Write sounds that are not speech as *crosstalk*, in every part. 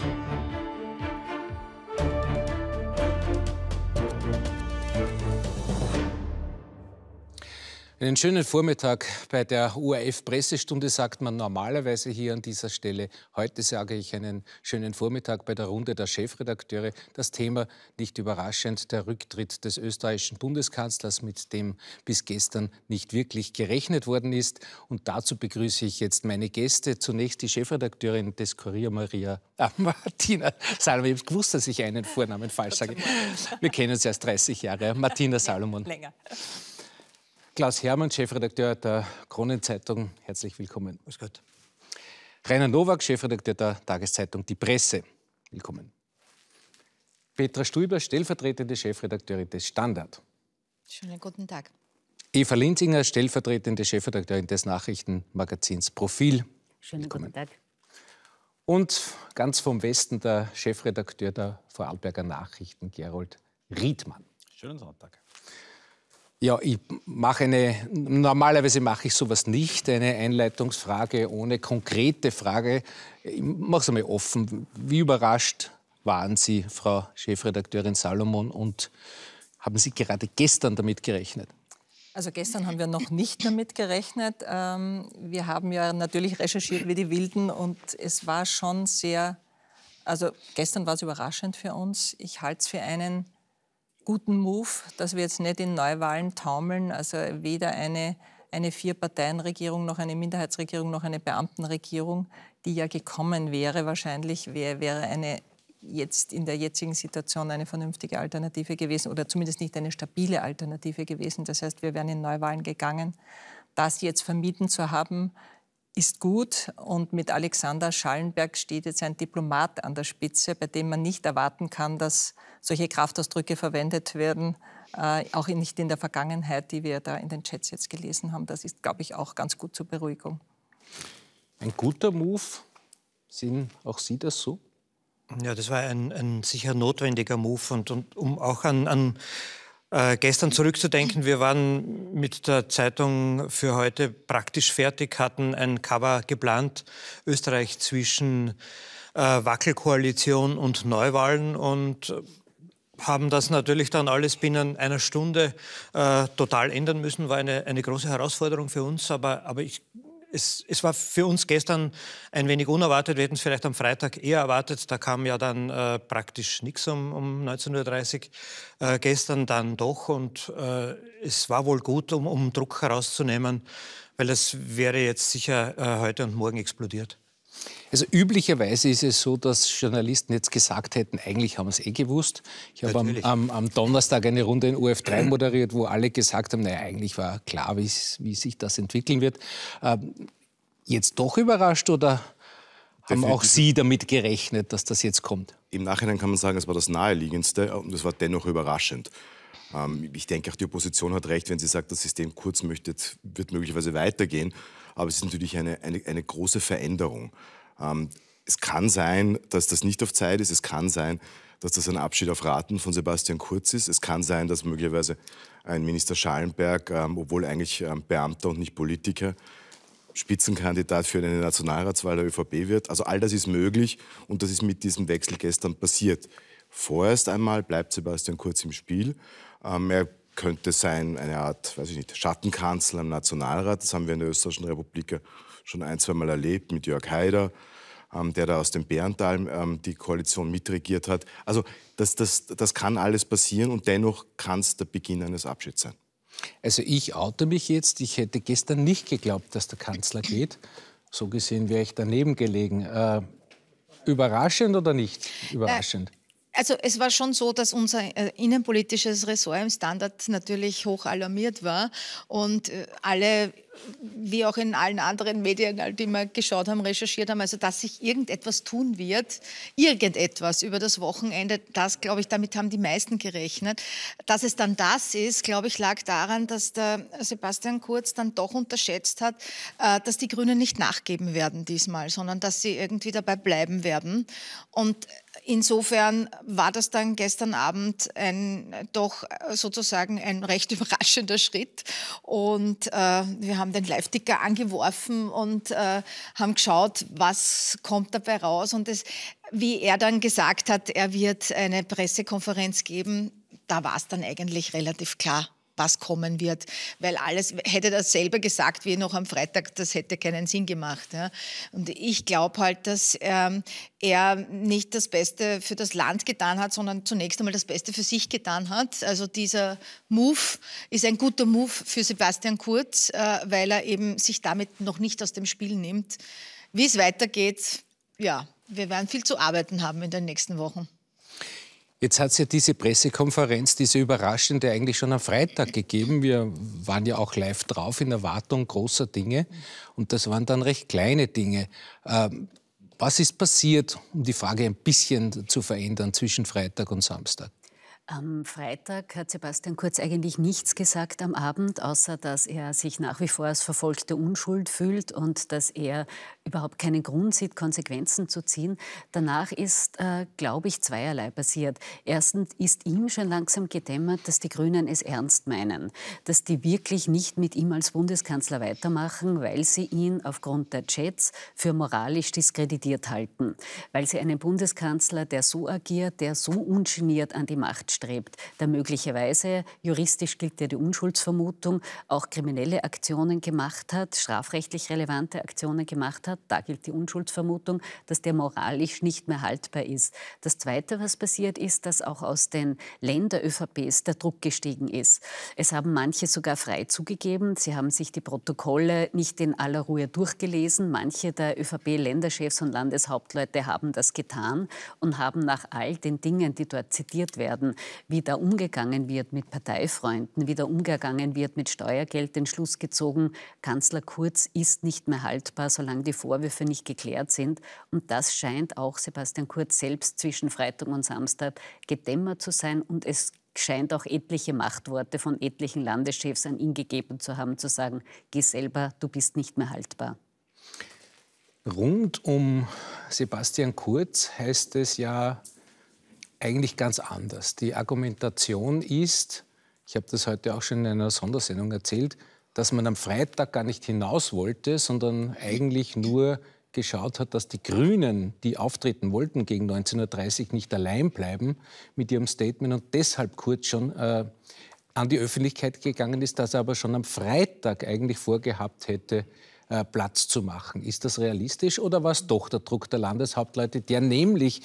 Thank you. Einen schönen Vormittag bei der ORF-Pressestunde sagt man normalerweise hier an dieser Stelle. Heute sage ich einen schönen Vormittag bei der Runde der Chefredakteure. Das Thema, nicht überraschend, der Rücktritt des österreichischen Bundeskanzlers, mit dem bis gestern nicht wirklich gerechnet worden ist. Und dazu begrüße ich jetzt meine Gäste. Zunächst die Chefredakteurin des Kurier Maria *laughs* ah, Martina Salomon. Ich habe gewusst, dass ich einen Vornamen falsch sage. Wir kennen uns erst 30 Jahre. Martina Salomon. Länger. Klaus Hermann, Chefredakteur der Kronenzeitung, herzlich willkommen. Grüß Gott. Rainer Nowak, Chefredakteur der Tageszeitung Die Presse, willkommen. Petra Stuber, stellvertretende Chefredakteurin des Standard. Schönen guten Tag. Eva Linzinger, stellvertretende Chefredakteurin des Nachrichtenmagazins Profil. Schönen willkommen. guten Tag. Und ganz vom Westen der Chefredakteur der Vorarlberger Nachrichten, Gerold Riedmann. Schönen Sonntag. Ja, ich mache eine, normalerweise mache ich sowas nicht, eine Einleitungsfrage ohne konkrete Frage. Ich mache es einmal offen. Wie überrascht waren Sie, Frau Chefredakteurin Salomon, und haben Sie gerade gestern damit gerechnet? Also gestern haben wir noch nicht damit gerechnet. Ähm, wir haben ja natürlich recherchiert wie die Wilden und es war schon sehr, also gestern war es überraschend für uns. Ich halte es für einen guten Move, dass wir jetzt nicht in Neuwahlen taumeln. Also weder eine, eine Vier-Parteien-Regierung noch eine Minderheitsregierung noch eine Beamtenregierung, die ja gekommen wäre wahrscheinlich, wär, wäre eine jetzt in der jetzigen Situation eine vernünftige Alternative gewesen oder zumindest nicht eine stabile Alternative gewesen. Das heißt, wir wären in Neuwahlen gegangen. Das jetzt vermieden zu haben, ist gut. Und mit Alexander Schallenberg steht jetzt ein Diplomat an der Spitze, bei dem man nicht erwarten kann, dass solche Kraftausdrücke verwendet werden, äh, auch nicht in der Vergangenheit, die wir da in den Chats jetzt gelesen haben. Das ist, glaube ich, auch ganz gut zur Beruhigung. Ein guter Move. Sehen auch Sie das so? Ja, das war ein, ein sicher notwendiger Move. Und, und um auch an, an äh, gestern zurückzudenken, wir waren mit der Zeitung für heute praktisch fertig, hatten ein Cover geplant, Österreich zwischen äh, Wackelkoalition und Neuwahlen. Und äh, haben das natürlich dann alles binnen einer Stunde äh, total ändern müssen, war eine, eine große Herausforderung für uns, aber, aber ich, es, es war für uns gestern ein wenig unerwartet, wir hätten es vielleicht am Freitag eher erwartet, da kam ja dann äh, praktisch nichts um, um 19.30 Uhr, äh, gestern dann doch und äh, es war wohl gut, um, um Druck herauszunehmen, weil das wäre jetzt sicher äh, heute und morgen explodiert. Also üblicherweise ist es so, dass Journalisten jetzt gesagt hätten, eigentlich haben sie es eh gewusst. Ich habe am, am, am, Donnerstag eine Runde in uf 3 moderiert, wo alle gesagt haben, naja, eigentlich war klar, wie sich das entwickeln wird. Ähm, jetzt doch überrascht oder haben Definitiv. auch Sie damit gerechnet, dass das jetzt kommt? Im Nachhinein kann man sagen, es war das Naheliegendste und es war dennoch überraschend. Ähm, ich denke, auch die Opposition hat recht, wenn sie sagt, das System Kurz möchte, wird möglicherweise weitergehen aber es ist natürlich eine, eine, eine große Veränderung. Ähm, es kann sein, dass das nicht auf Zeit ist, es kann sein, dass das ein Abschied auf Raten von Sebastian Kurz ist, es kann sein, dass möglicherweise ein Minister Schallenberg, ähm, obwohl eigentlich ähm, Beamter und nicht Politiker, Spitzenkandidat für eine Nationalratswahl der ÖVP wird. Also all das ist möglich und das ist mit diesem Wechsel gestern passiert. Vorerst einmal bleibt Sebastian Kurz im Spiel. Ähm, er könnte sein eine Art, weiß ich nicht, Schattenkanzler im Nationalrat. Das haben wir in der Österreichischen Republik schon ein, zwei Mal erlebt mit Jörg Haider, ähm, der da aus dem Bärental ähm, die Koalition mitregiert hat. Also das, das, das kann alles passieren und dennoch kann es der Beginn eines Abschieds sein. Also ich oute mich jetzt. Ich hätte gestern nicht geglaubt, dass der Kanzler geht. So gesehen wäre ich daneben gelegen. Äh, überraschend oder nicht? Überraschend. Also es war schon so, dass unser äh, innenpolitisches Ressort im Standard natürlich hoch alarmiert war und äh, alle wie auch in allen anderen Medien die halt wir geschaut haben, recherchiert haben, also dass sich irgendetwas tun wird, irgendetwas über das Wochenende, das glaube ich, damit haben die meisten gerechnet. Dass es dann das ist, glaube ich, lag daran, dass der Sebastian Kurz dann doch unterschätzt hat, äh, dass die Grünen nicht nachgeben werden diesmal, sondern dass sie irgendwie dabei bleiben werden. Und Insofern war das dann gestern Abend ein doch sozusagen ein recht *laughs* überraschender Schritt. Und äh, wir haben den Live-Ticker angeworfen und äh, haben geschaut, was kommt dabei raus. Und es, wie er dann gesagt hat, er wird eine Pressekonferenz geben, da war es dann eigentlich relativ klar, was kommen wird. Weil alles, hätte dasselbe gesagt, wie noch am Freitag, das hätte keinen Sinn gemacht. Ja. Und ich glaube halt, dass ähm, er nicht das Beste für das Land getan hat, sondern zunächst einmal das Beste für sich getan hat. Also dieser Move ist ein guter Move für Sebastian Kurz, äh, weil er eben sich damit noch nicht aus dem Spiel nimmt. Wie es weitergeht, ja, wir werden viel zu arbeiten haben in den nächsten Wochen. Jetzt hat es ja diese Pressekonferenz, diese überraschende, eigentlich schon am Freitag gegeben. Wir waren ja auch live drauf in Erwartung großer Dinge. Und das waren dann recht kleine Dinge. Ähm, was ist passiert, um die Frage ein bisschen zu verändern zwischen Freitag und Samstag? Am Freitag hat Sebastian Kurz eigentlich nichts gesagt am Abend, außer dass er sich nach wie vor als verfolgte Unschuld fühlt und dass er überhaupt keinen Grund sieht, Konsequenzen zu ziehen. Danach ist, äh, glaube ich, zweierlei passiert. Erstens ist ihm schon langsam gedämmert, dass die Grünen es ernst meinen, dass die wirklich nicht mit ihm als Bundeskanzler weitermachen, weil sie ihn aufgrund der Chats für moralisch diskreditiert halten, weil sie einen Bundeskanzler, der so agiert, der so ungeniert an die Macht anstrebt, da möglicherweise, juristisch gilt ja die Unschuldsvermutung, auch kriminelle Aktionen gemacht hat, strafrechtlich relevante Aktionen gemacht hat, da gilt die Unschuldsvermutung, dass der moralisch nicht mehr haltbar ist. Das Zweite, was passiert ist, dass auch aus den Länder-ÖVPs der Druck gestiegen ist. Es haben manche sogar frei zugegeben, sie haben sich die Protokolle nicht in aller Ruhe durchgelesen, manche der ÖVP-Länderchefs und Landeshauptleute haben das getan und haben nach all den Dingen, die dort zitiert werden, wie da umgegangen wird mit Parteifreunden, wie da umgegangen wird mit Steuergeld, den Schluss gezogen, Kanzler Kurz ist nicht mehr haltbar, solange die Vorwürfe nicht geklärt sind. Und das scheint auch Sebastian Kurz selbst zwischen Freitag und Samstag gedämmert zu sein. Und es scheint auch etliche Machtworte von etlichen Landeschefs an ihn gegeben zu haben, zu sagen, geh selber, du bist nicht mehr haltbar. Rund um Sebastian Kurz heißt es ja, eigentlich ganz anders. Die Argumentation ist, ich habe das heute auch schon in einer Sondersendung erzählt, dass man am Freitag gar nicht hinaus wollte, sondern eigentlich nur geschaut hat, dass die Grünen, die auftreten wollten gegen 1930, Uhr, nicht allein bleiben mit ihrem Statement und deshalb kurz schon äh, an die Öffentlichkeit gegangen ist, dass er aber schon am Freitag eigentlich vorgehabt hätte, äh, Platz zu machen. Ist das realistisch oder war es doch der Druck der Landeshauptleute, der nämlich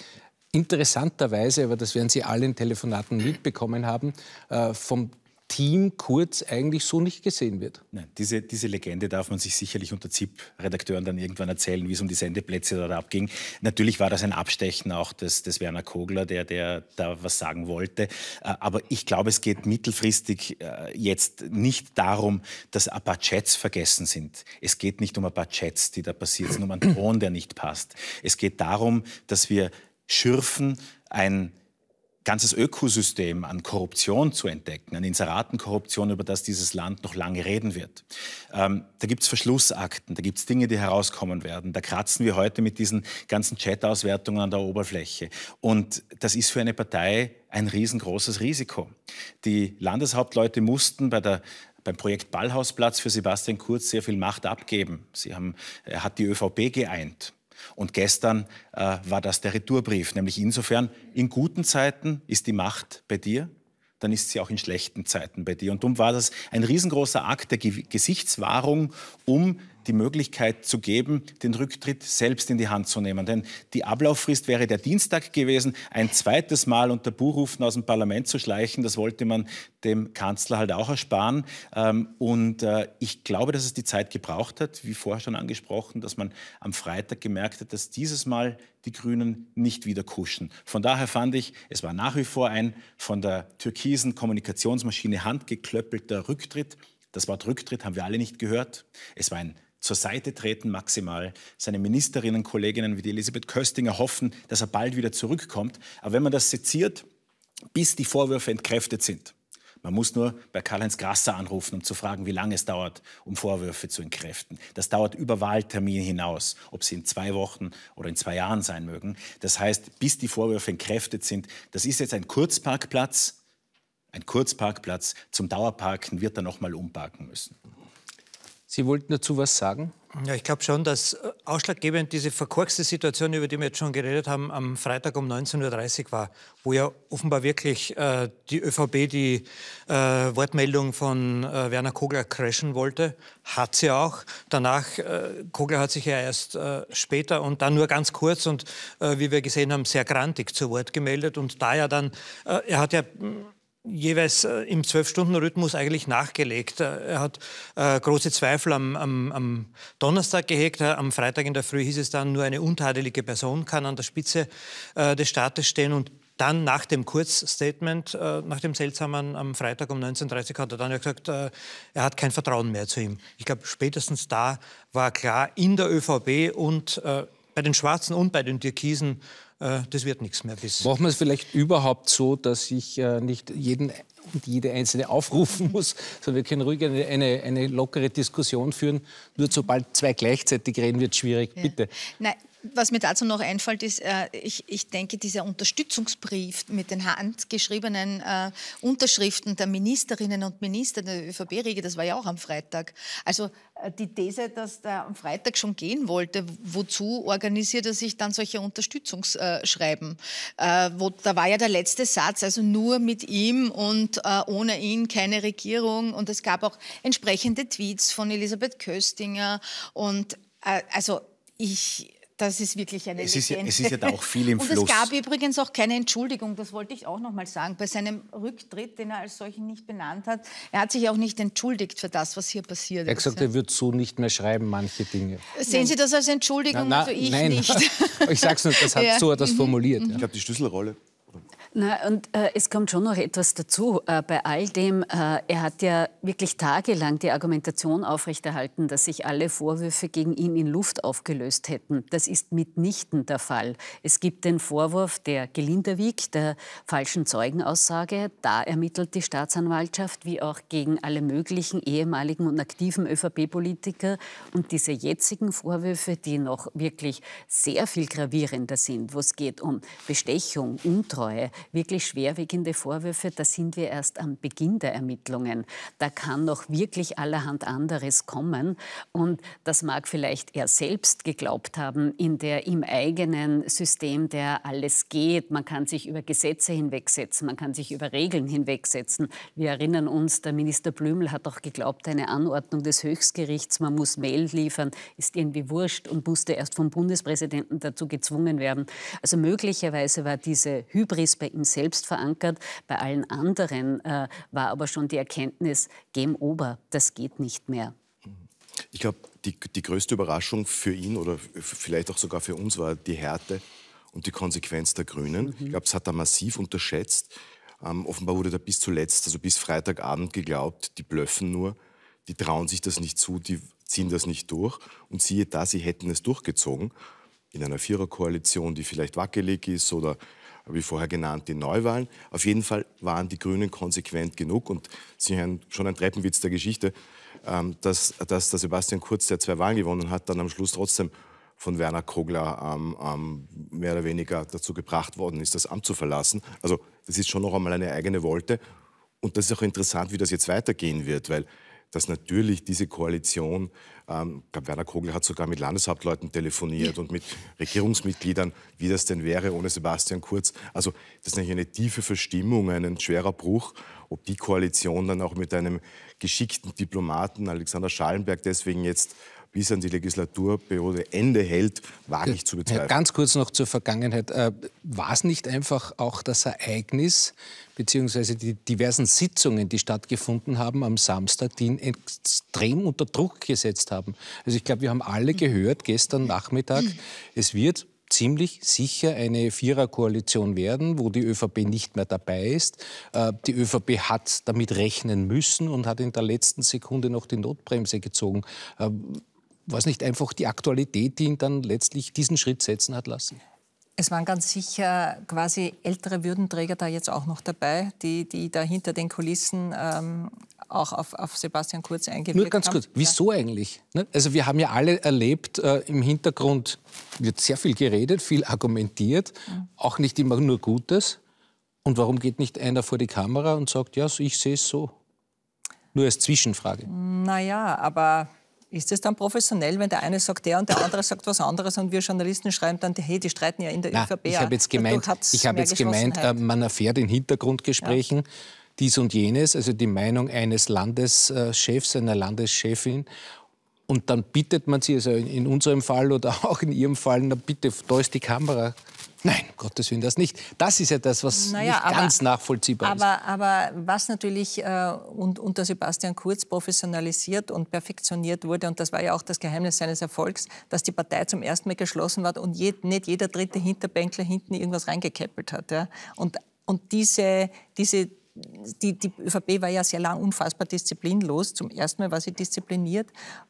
Interessanterweise, aber das werden Sie alle in Telefonaten mitbekommen haben, äh, vom Team Kurz eigentlich so nicht gesehen wird. Nein, diese, diese Legende darf man sich sicherlich unter ZIP-Redakteuren dann irgendwann erzählen, wie es um die Sendeplätze dort abging. Natürlich war das ein Abstechen auch des, des Werner Kogler, der, der da was sagen wollte. Äh, aber ich glaube, es geht mittelfristig äh, jetzt nicht darum, dass ein paar Chats vergessen sind. Es geht nicht um ein paar Chats, die da passiert sind, um einen Ton, der nicht passt. Es geht darum, dass wir schürfen, ein ganzes Ökosystem an Korruption zu entdecken, an Inseratenkorruption, über das dieses Land noch lange reden wird. Ähm, da gibt es Verschlussakten, da gibt es Dinge, die herauskommen werden. Da kratzen wir heute mit diesen ganzen Chat-Auswertungen an der Oberfläche. Und das ist für eine Partei ein riesengroßes Risiko. Die Landeshauptleute mussten bei der beim Projekt Ballhausplatz für Sebastian Kurz sehr viel Macht abgeben. Sie haben, er hat die ÖVP geeint. Und gestern äh, war das der Retourbrief, nämlich insofern, in guten Zeiten ist die Macht bei dir, dann ist sie auch in schlechten Zeiten bei dir. Und darum war das ein riesengroßer Akt der Gesichtswahrung, um die Möglichkeit zu geben, den Rücktritt selbst in die Hand zu nehmen. Denn die Ablauffrist wäre der Dienstag gewesen. Ein zweites Mal unter Buhrufen aus dem Parlament zu schleichen, das wollte man dem Kanzler halt auch ersparen. Ähm, und äh, ich glaube, dass es die Zeit gebraucht hat, wie vorher schon angesprochen, dass man am Freitag gemerkt hat, dass dieses Mal die Grünen nicht wieder kuschen. Von daher fand ich, es war nach wie vor ein von der türkisen Kommunikationsmaschine handgeklöppelter Rücktritt. Das Wort Rücktritt haben wir alle nicht gehört. Es war ein zur Seite treten, maximal. Seine Ministerinnen, Kolleginnen wie die Elisabeth Köstinger hoffen, dass er bald wieder zurückkommt. Aber wenn man das seziert, bis die Vorwürfe entkräftet sind. Man muss nur bei Karl-Heinz Grasser anrufen, um zu fragen, wie lange es dauert, um Vorwürfe zu entkräften. Das dauert über Wahltermine hinaus, ob sie in zwei Wochen oder in zwei Jahren sein mögen. Das heißt, bis die Vorwürfe entkräftet sind, das ist jetzt ein Kurzparkplatz. Ein Kurzparkplatz zum Dauerparken wird er nochmal umparken müssen. Sie wollten dazu was sagen? Ja, ich glaube schon, dass äh, ausschlaggebend diese verkorkste Situation, über die wir jetzt schon geredet haben, am Freitag um 19.30 Uhr war, wo ja offenbar wirklich äh, die ÖVP die äh, Wortmeldung von äh, Werner Kogler crashen wollte. Hat sie auch. Danach, äh, Kogler hat sich ja erst äh, später und dann nur ganz kurz und wie wir gesehen haben, sehr grantig zu Wort gemeldet. Und da ja dann, er hat ja hm, jeweils äh, im Zwölf-Stunden-Rhythmus eigentlich nachgelegt. Äh, er hat äh, große Zweifel am, am, am, Donnerstag gehegt. Äh, am Freitag in der Früh hieß es dann, nur eine untadelige Person kann an der Spitze äh, des Staates stehen. Und dann nach dem Kurzstatement, äh, nach dem seltsamen am Freitag um 19.30 Uhr, hat er dann ja gesagt, er hat kein Vertrauen mehr zu ihm. Ich glaube, spätestens da war klar in der ÖVP und bei den Schwarzen und bei den Türkisen äh, das wird nichts mehr bis. Machen wir es vielleicht überhaupt so, dass ich äh, nicht jeden und jede einzelne aufrufen muss, sondern wir können ruhig eine, eine, eine lockere Diskussion führen. Nur sobald zwei gleichzeitig reden, wird schwierig. Ja. Bitte. Nein, was mir dazu noch einfällt, ist, äh, ich, ich denke, dieser Unterstützungsbrief mit den handgeschriebenen äh, Unterschriften der Ministerinnen und Minister der ÖVP-Riege, das war ja auch am Freitag. Also äh, die These, dass der am Freitag schon gehen wollte, wozu organisiert er sich dann solche Unterstützungsschreiben? Äh, wo, da war ja der letzte Satz, also nur mit ihm und äh, ohne ihn keine Regierung. Und es gab auch entsprechende Tweets von Elisabeth Köstinger. Und äh, also ich, das ist wirklich eine es Ist ja, es ist ja auch viel im und Fluss. *laughs* Und es gab übrigens auch keine Entschuldigung, das wollte ich auch noch mal sagen, bei seinem Rücktritt, den er als solchen nicht benannt hat. Er hat sich auch nicht entschuldigt für das, was hier passiert ist. Er hat gesagt, er wird so nicht mehr schreiben, manche Dinge. Sehen nein. Sie das als Entschuldigung? Na, na, also ich nein. nicht. *laughs* ich sag's nur, das hat, ja. so hat das mhm. formuliert. Mhm. Ich habe die Schlüsselrolle. Na, und äh, es kommt schon noch etwas dazu. Äh, bei all dem, äh, er hat ja wirklich tagelang die Argumentation aufrechterhalten, dass sich alle Vorwürfe gegen ihn in Luft aufgelöst hätten. Das ist mitnichten der Fall. Es gibt den Vorwurf der Gelinderwieg, der falschen Zeugenaussage. Da ermittelt die Staatsanwaltschaft, wie auch gegen alle möglichen ehemaligen und aktiven ÖVP-Politiker. Und diese jetzigen Vorwürfe, die noch wirklich sehr viel gravierender sind, wo es geht um Bestechung, Untreue, wirklich schwerwiegende Vorwürfe, da sind wir erst am Beginn der Ermittlungen. Da kann noch wirklich allerhand anderes kommen. Und das mag vielleicht er selbst geglaubt haben, in der im eigenen System, der alles geht. Man kann sich über Gesetze hinwegsetzen, man kann sich über Regeln hinwegsetzen. Wir erinnern uns, der Minister Blümel hat auch geglaubt, eine Anordnung des Höchstgerichts, man muss Mail liefern, ist irgendwie wurscht und musste erst vom Bundespräsidenten dazu gezwungen werden. Also möglicherweise war diese Hybris bei im Selbst verankert. Bei allen anderen äh, war aber schon die Erkenntnis, Game Ober, das geht nicht mehr. Ich glaube, die, die größte Überraschung für ihn oder vielleicht auch sogar für uns war die Härte und die Konsequenz der Grünen. Mhm. Ich glaube, es hat er massiv unterschätzt. Ähm, offenbar wurde da bis zuletzt, also bis Freitagabend geglaubt, die blöffen nur, die trauen sich das nicht zu, die ziehen das nicht durch. Und siehe da, sie hätten es durchgezogen in einer Viererkoalition, die vielleicht wackelig ist oder wie vorher genannt, die Neuwahlen. Auf jeden Fall waren die Grünen konsequent genug und sie haben schon ein Treppenwitz der Geschichte, ähm, dass, dass der Sebastian Kurz, der zwei Wahlen gewonnen hat, dann am Schluss trotzdem von Werner Kogler ähm, ähm, mehr oder weniger dazu gebracht worden ist, das Amt zu verlassen. Also das ist schon noch einmal eine eigene Wolte. Und das ist auch interessant, wie das jetzt weitergehen wird, weil dass natürlich diese Koalition, ähm, glaub, Werner Kogel hat sogar mit Landeshauptleuten telefoniert ja. und mit Regierungsmitgliedern, wie das denn wäre ohne Sebastian Kurz. Also das ist natürlich eine tiefe Verstimmung, ein schwerer Bruch, ob die Koalition dann auch mit einem geschickten Diplomaten, Alexander Schallenberg, deswegen jetzt bis an die Legislaturperiode Ende hält, wage ich zu bezweifeln. Äh, ganz kurz noch zur Vergangenheit. Äh, War es nicht einfach auch das Ereignis beziehungsweise die diversen Sitzungen, die stattgefunden haben am Samstag, die ihn extrem unter Druck gesetzt haben? Also ich glaube, wir haben alle gehört gestern Nachmittag, es wird ziemlich sicher eine Viererkoalition werden, wo die ÖVP nicht mehr dabei ist. Äh, die ÖVP hat damit rechnen müssen und hat in der letzten Sekunde noch die Notbremse gezogen war es nicht einfach die Aktualität, die ihn dann letztlich diesen Schritt setzen hat lassen? Es waren ganz sicher quasi ältere Würdenträger da jetzt auch noch dabei, die, die da hinter den Kulissen ähm, auch auf, auf, Sebastian Kurz eingewirkt haben. Nur ganz haben. kurz, wieso ja. eigentlich? Ne? Also wir haben ja alle erlebt, äh, im Hintergrund wird sehr viel geredet, viel argumentiert, mhm. auch nicht immer nur Gutes. Und warum geht nicht einer vor die Kamera und sagt, ja, ich sehe es so? Nur als Zwischenfrage. Naja, aber ist es dann professionell, wenn der eine sagt der und der andere sagt was anderes und wir Journalisten schreiben dann, hey, die streiten ja in der Na, ÖVP. Ich habe jetzt gemeint, ich hab jetzt gemeint man erfährt in Hintergrundgesprächen ja. dies und jenes, also die Meinung eines Landeschefs, einer Landeschefin. Und dann bittet man sie, also in unserem Fall oder *laughs* auch in ihrem Fall, na bitte, da ist die Kamera, Nein, um Gottes Willen, das nicht. Das ist ja das, was naja, nicht aber, ganz nachvollziehbar aber, ist. Aber was natürlich äh, und, unter Sebastian Kurz professionalisiert und perfektioniert wurde, und das war ja auch das Geheimnis seines Erfolgs, dass die Partei zum ersten Mal geschlossen war und je, nicht jeder dritte Hinterbänkler hinten irgendwas reingekeppelt hat. Ja? Und, und diese, diese die, die ÖVP war ja sehr lang unfassbar disziplinlos. Zum ersten Mal war sie diszipliniert.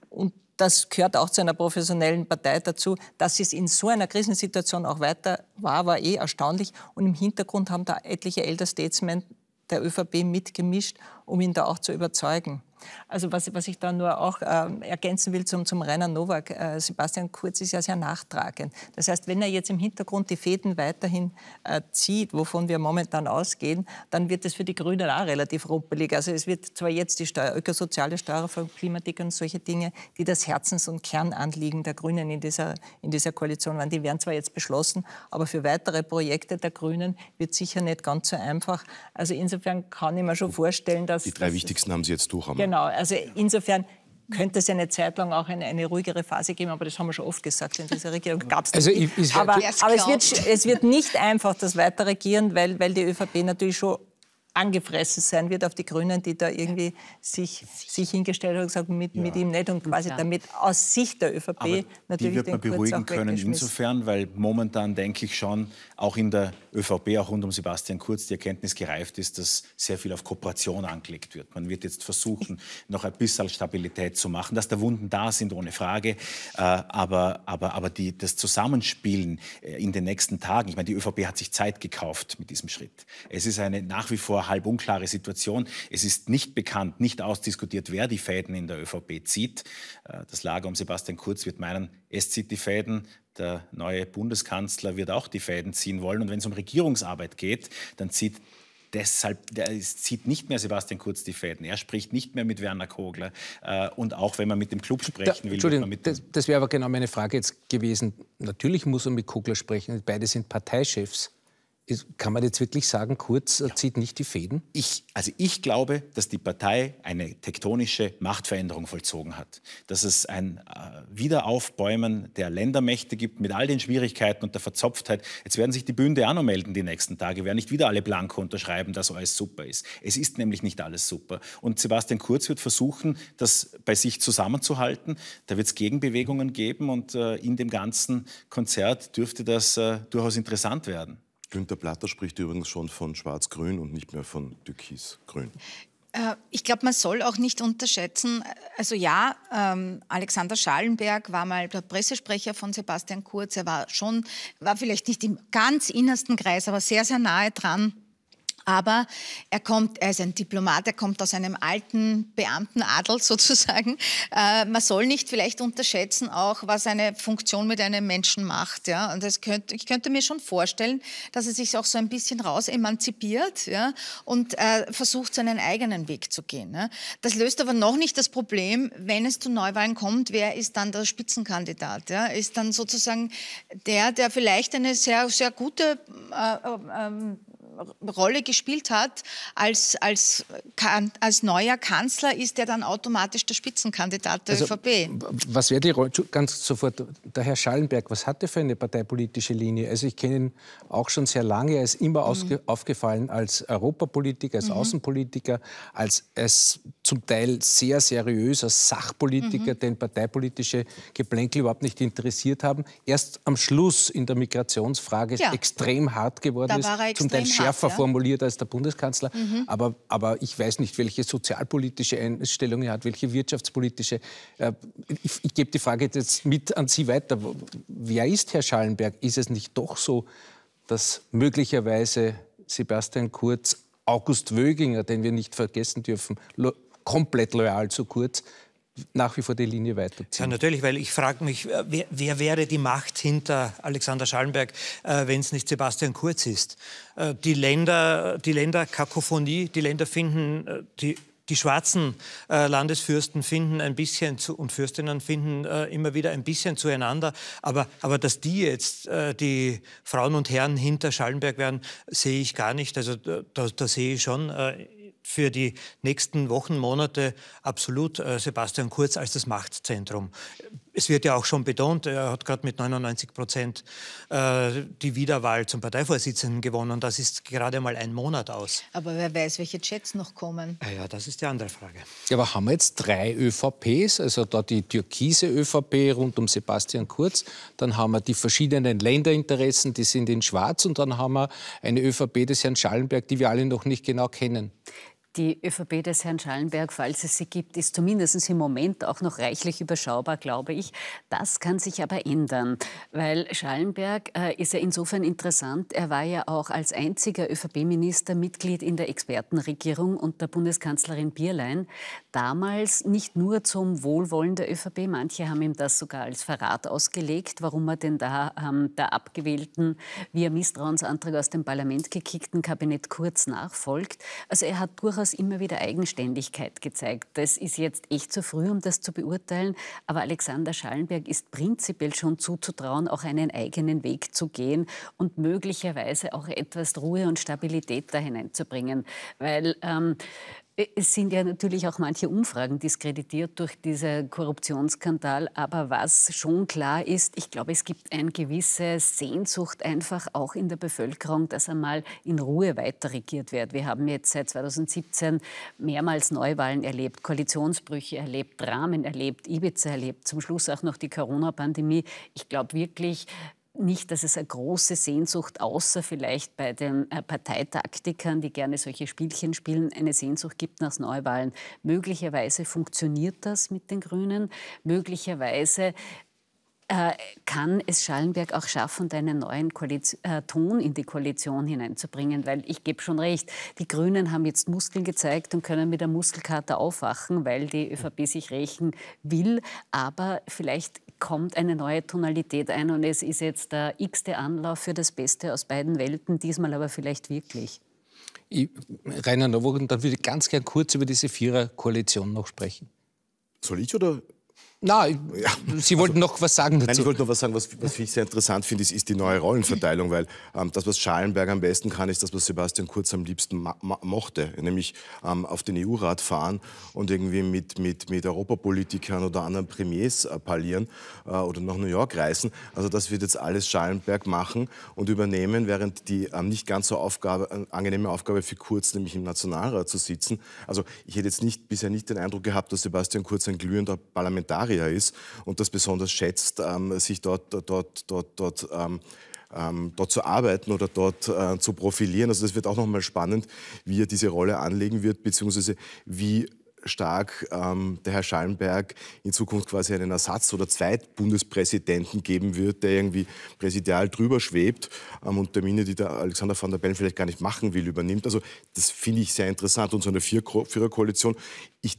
Und das gehört auch zu einer professionellen Partei dazu, dass es in so einer Krisensituation auch weiter war, war eh erstaunlich. Und im Hintergrund haben da etliche Elder Statesmen der ÖVP mitgemischt, um ihn da auch zu überzeugen. Also was, was ich da nur auch ähm, ergänzen will zum, zum Rainer Nowak, äh, Sebastian Kurz ist ja sehr nachtragend. Das heißt, wenn er jetzt im Hintergrund die Fäden weiterhin äh, zieht, wovon wir momentan ausgehen, dann wird es für die Grünen auch relativ rumpelig. Also es wird zwar jetzt die Steuer, ökosoziale Steuerreform, Klimatik und solche Dinge, die das Herzens- und Kernanliegen der Grünen in dieser, in dieser Koalition waren, die werden zwar jetzt beschlossen, aber für weitere Projekte der Grünen wird sicher nicht ganz so einfach. Also insofern kann ich mir schon vorstellen, dass... Die drei wichtigsten haben Sie jetzt durch. Genau, Genau, also insofern könnte es eine Zeit lang auch eine, eine, ruhigere Phase geben, aber das haben wir schon oft gesagt, in dieser Regierung gab es also nicht. Ich, ich, aber, aber es, wird, es, wird, nicht einfach, das weiterregieren, weil, weil die ÖVP natürlich schon angefressen sein wird auf die Grünen, die da irgendwie sich, sich hingestellt haben und gesagt, mit, ja. mit ihm nicht und quasi ja. damit aus Sicht der ÖVP Aber natürlich. Die wird man beruhigen können insofern, weil momentan denke ich schon, auch in der ÖVP, auch rund um Sebastian Kurz, die Erkenntnis gereift ist, dass sehr viel auf Kooperation angelegt wird. Man wird jetzt versuchen, *laughs* noch ein bisschen Stabilität zu machen, dass da Wunden da sind, ohne Frage. Äh, aber, aber, aber die, das Zusammenspielen äh, in den nächsten Tagen, ich meine, die ÖVP hat sich Zeit gekauft mit diesem Schritt. Es ist eine nach wie vor aber halb unklare Situation. Es ist nicht bekannt, nicht ausdiskutiert, wer die Fäden in der ÖVP zieht. Äh, das Lager um Sebastian Kurz wird meinen, es zieht die Fäden. Der neue Bundeskanzler wird auch die Fäden ziehen wollen. Und wenn es um Regierungsarbeit geht, dann zieht deshalb zieht nicht mehr Sebastian Kurz die Fäden. Er spricht nicht mehr mit Werner Kogler. Äh, und auch wenn man mit dem Club sprechen da, will. Entschuldigung, das, das wäre aber genau meine Frage jetzt gewesen. Natürlich muss er mit Kogler sprechen. Beide sind Parteichefs kann man jetzt wirklich sagen, Kurz äh, ja. zieht nicht die Fäden? Ich, also ich glaube, dass die Partei eine tektonische Machtveränderung vollzogen hat. Dass es ein äh, Wiederaufbäumen der Ländermächte gibt mit all den Schwierigkeiten und der Verzopftheit. Jetzt werden sich die Bünde auch noch melden die nächsten Tage, werden nicht wieder alle blank unterschreiben, dass alles super ist. Es ist nämlich nicht alles super. Und Sebastian Kurz wird versuchen, das bei sich zusammenzuhalten. Da wird es Gegenbewegungen geben und äh, in dem ganzen Konzert dürfte das äh, durchaus interessant werden. Günter Platter spricht übrigens schon von Schwarz-Grün und nicht mehr von Türkis-Grün. Äh, ich glaube, man soll auch nicht unterschätzen, also ja, ähm, Alexander Schallenberg war mal der Pressesprecher von Sebastian Kurz. Er war schon, war vielleicht nicht im ganz innersten Kreis, aber sehr, sehr nahe dran aber er kommt, er ist ein Diplomat, er kommt aus einem alten Beamtenadel *laughs* sozusagen. Äh, man soll nicht vielleicht unterschätzen auch, was eine Funktion mit einem Menschen macht. Ja? Und das könnte, ich könnte mir schon vorstellen, dass er sich auch so ein bisschen raus emanzipiert ja? und äh, versucht, seinen eigenen Weg zu gehen. Ne? Das löst aber noch nicht das Problem, wenn es zu Neuwahlen kommt, wer ist dann der Spitzenkandidat? Ja? Ist dann sozusagen der, der vielleicht eine sehr, sehr gute äh, äh ähm, äh, Rolle gespielt hat als, als, als neuer Kanzler, ist er dann automatisch der Spitzenkandidat der also, ÖVP. Was wäre die Rolle, ganz sofort, der Herr Schallenberg, was hat er für eine parteipolitische Linie? Also ich kenne ihn auch schon sehr lange, er ist immer mhm. aufgefallen als Europapolitiker, als mhm. Außenpolitiker, als, als zum Teil sehr seriöser Sachpolitiker, mhm. den parteipolitische Geplänkel überhaupt nicht interessiert haben. Erst am Schluss in der Migrationsfrage ja. extrem hart geworden da ist, zum Teil schärfer ja? formuliert als der Bundeskanzler. Mhm. Aber, aber ich weiß nicht, welche sozialpolitische Einstellung er hat, welche wirtschaftspolitische. Äh, ich, ich gebe die Frage jetzt mit an Sie weiter. Wer ist Herr Schallenberg? Ist es nicht doch so, dass möglicherweise Sebastian Kurz August Wöginger, den wir nicht vergessen dürfen, lo komplett loyal zu Kurz, nach wie vor die Linie weiterziehen. Ja, natürlich, weil ich frage mich, äh, wer, wer, wäre die Macht hinter Alexander Schallenberg, äh, wenn es nicht Sebastian Kurz ist? Äh, die Länder, die Länderkakophonie, die Länder finden, äh, die die schwarzen äh, Landesfürsten finden ein bisschen zu, und Fürstinnen finden äh, immer wieder ein bisschen zueinander. Aber, aber dass die jetzt äh, die Frauen und Herren hinter Schallenberg werden, sehe ich gar nicht. Also da, da sehe ich schon äh, für die nächsten Wochen, Monate absolut äh, Sebastian Kurz als das Machtzentrum. Es wird ja auch schon betont, er hat gerade mit 99 Prozent äh, die Wiederwahl zum Parteivorsitzenden gewonnen. Das ist gerade mal ein Monat aus. Aber wer weiß, welche Chats noch kommen. Ah ja, das ist die andere Frage. Ja, aber haben wir jetzt drei ÖVPs, also da die türkise ÖVP rund um Sebastian Kurz, dann haben wir die verschiedenen Länderinteressen, die sind in Schwarz und dann haben wir eine ÖVP des Herrn Schallenberg, die wir alle noch nicht genau kennen. Die ÖVP des Herrn Schallenberg, falls es sie gibt, ist zumindest im Moment auch noch reichlich überschaubar, glaube ich. Das kann sich aber ändern, weil Schallenberg äh, ist ja insofern interessant. Er war ja auch als einziger ÖVP-Minister Mitglied in der Expertenregierung unter Bundeskanzlerin Bierlein. Damals nicht nur zum Wohlwollen der ÖVP, manche haben ihm das sogar als Verrat ausgelegt, warum er denn da ähm, der abgewählten, via Misstrauensantrag aus dem Parlament gekickten Kabinett Kurz nachfolgt. Also er hat durchaus durchaus immer wieder Eigenständigkeit gezeigt. Das ist jetzt echt zu früh, um das zu beurteilen, aber Alexander Schallenberg ist prinzipiell schon zuzutrauen, auch einen eigenen Weg zu gehen und möglicherweise auch etwas Ruhe und Stabilität da hineinzubringen. Weil ähm, äh, es sind ja natürlich auch manche Umfragen diskreditiert durch diesen Korruptionsskandal. Aber was schon klar ist, ich glaube, es gibt eine gewisse Sehnsucht einfach auch in der Bevölkerung, dass einmal in Ruhe weiter regiert wird. Wir haben jetzt seit 2017 mehrmals Neuwahlen erlebt, Koalitionsbrüche erlebt, Dramen erlebt, Ibiza erlebt, zum Schluss auch noch die Corona-Pandemie. Ich glaube wirklich, nicht, dass es eine große Sehnsucht, außer vielleicht bei den äh, Parteitaktikern, die gerne solche Spielchen spielen, eine Sehnsucht gibt nach Neuwahlen. Möglicherweise funktioniert das mit den Grünen. Möglicherweise äh, kann es Schallenberg auch schaffen, einen neuen Koaliz äh, Ton in die Koalition hineinzubringen? Weil ich gebe schon recht, die Grünen haben jetzt Muskeln gezeigt und können mit der Muskelkarte aufwachen, weil die ÖVP sich rächen will. Aber vielleicht kommt eine neue Tonalität ein und es ist jetzt der x-te Anlauf für das Beste aus beiden Welten, diesmal aber vielleicht wirklich. Ich, Rainer Nowogin, dann würde ich ganz gern kurz über diese Vierer-Koalition noch sprechen. Soll ich oder Nein, ja. Sie wollten also, noch was sagen dazu. Nein, ich wollte noch was sagen, was, was ich sehr interessant finde, ist, ist die neue Rollenverteilung, weil ähm, das, was Schallenberg am besten kann, ist das, was Sebastian Kurz am liebsten mochte, nämlich ähm, auf den EU-Rat fahren und irgendwie mit, mit, mit Europapolitikern oder anderen Premiers äh, parlieren äh, oder nach New York reisen. Also das wird jetzt alles Schallenberg machen und übernehmen, während die ähm, nicht ganz so Aufgabe, äh, angenehme Aufgabe für Kurz, nämlich im Nationalrat zu sitzen. Also ich hätte jetzt nicht, bisher nicht den Eindruck gehabt, dass Sebastian Kurz ein glühender Parlamentarier Nigeria ist und das besonders schätzt, ähm, sich dort, dort, dort, dort ähm, ähm, dort zu arbeiten oder dort äh, zu profilieren. Also das wird auch nochmal spannend, wie er diese Rolle anlegen wird, beziehungsweise wie stark ähm, der Herr Schallenberg in Zukunft quasi einen Ersatz- oder Zweitbundespräsidenten geben wird, der irgendwie präsidial drüber schwebt ähm, und Termine, die der Alexander van der Bellen vielleicht gar nicht machen will, übernimmt. Also das finde ich sehr interessant und so eine Vier Viererkoalition. Ich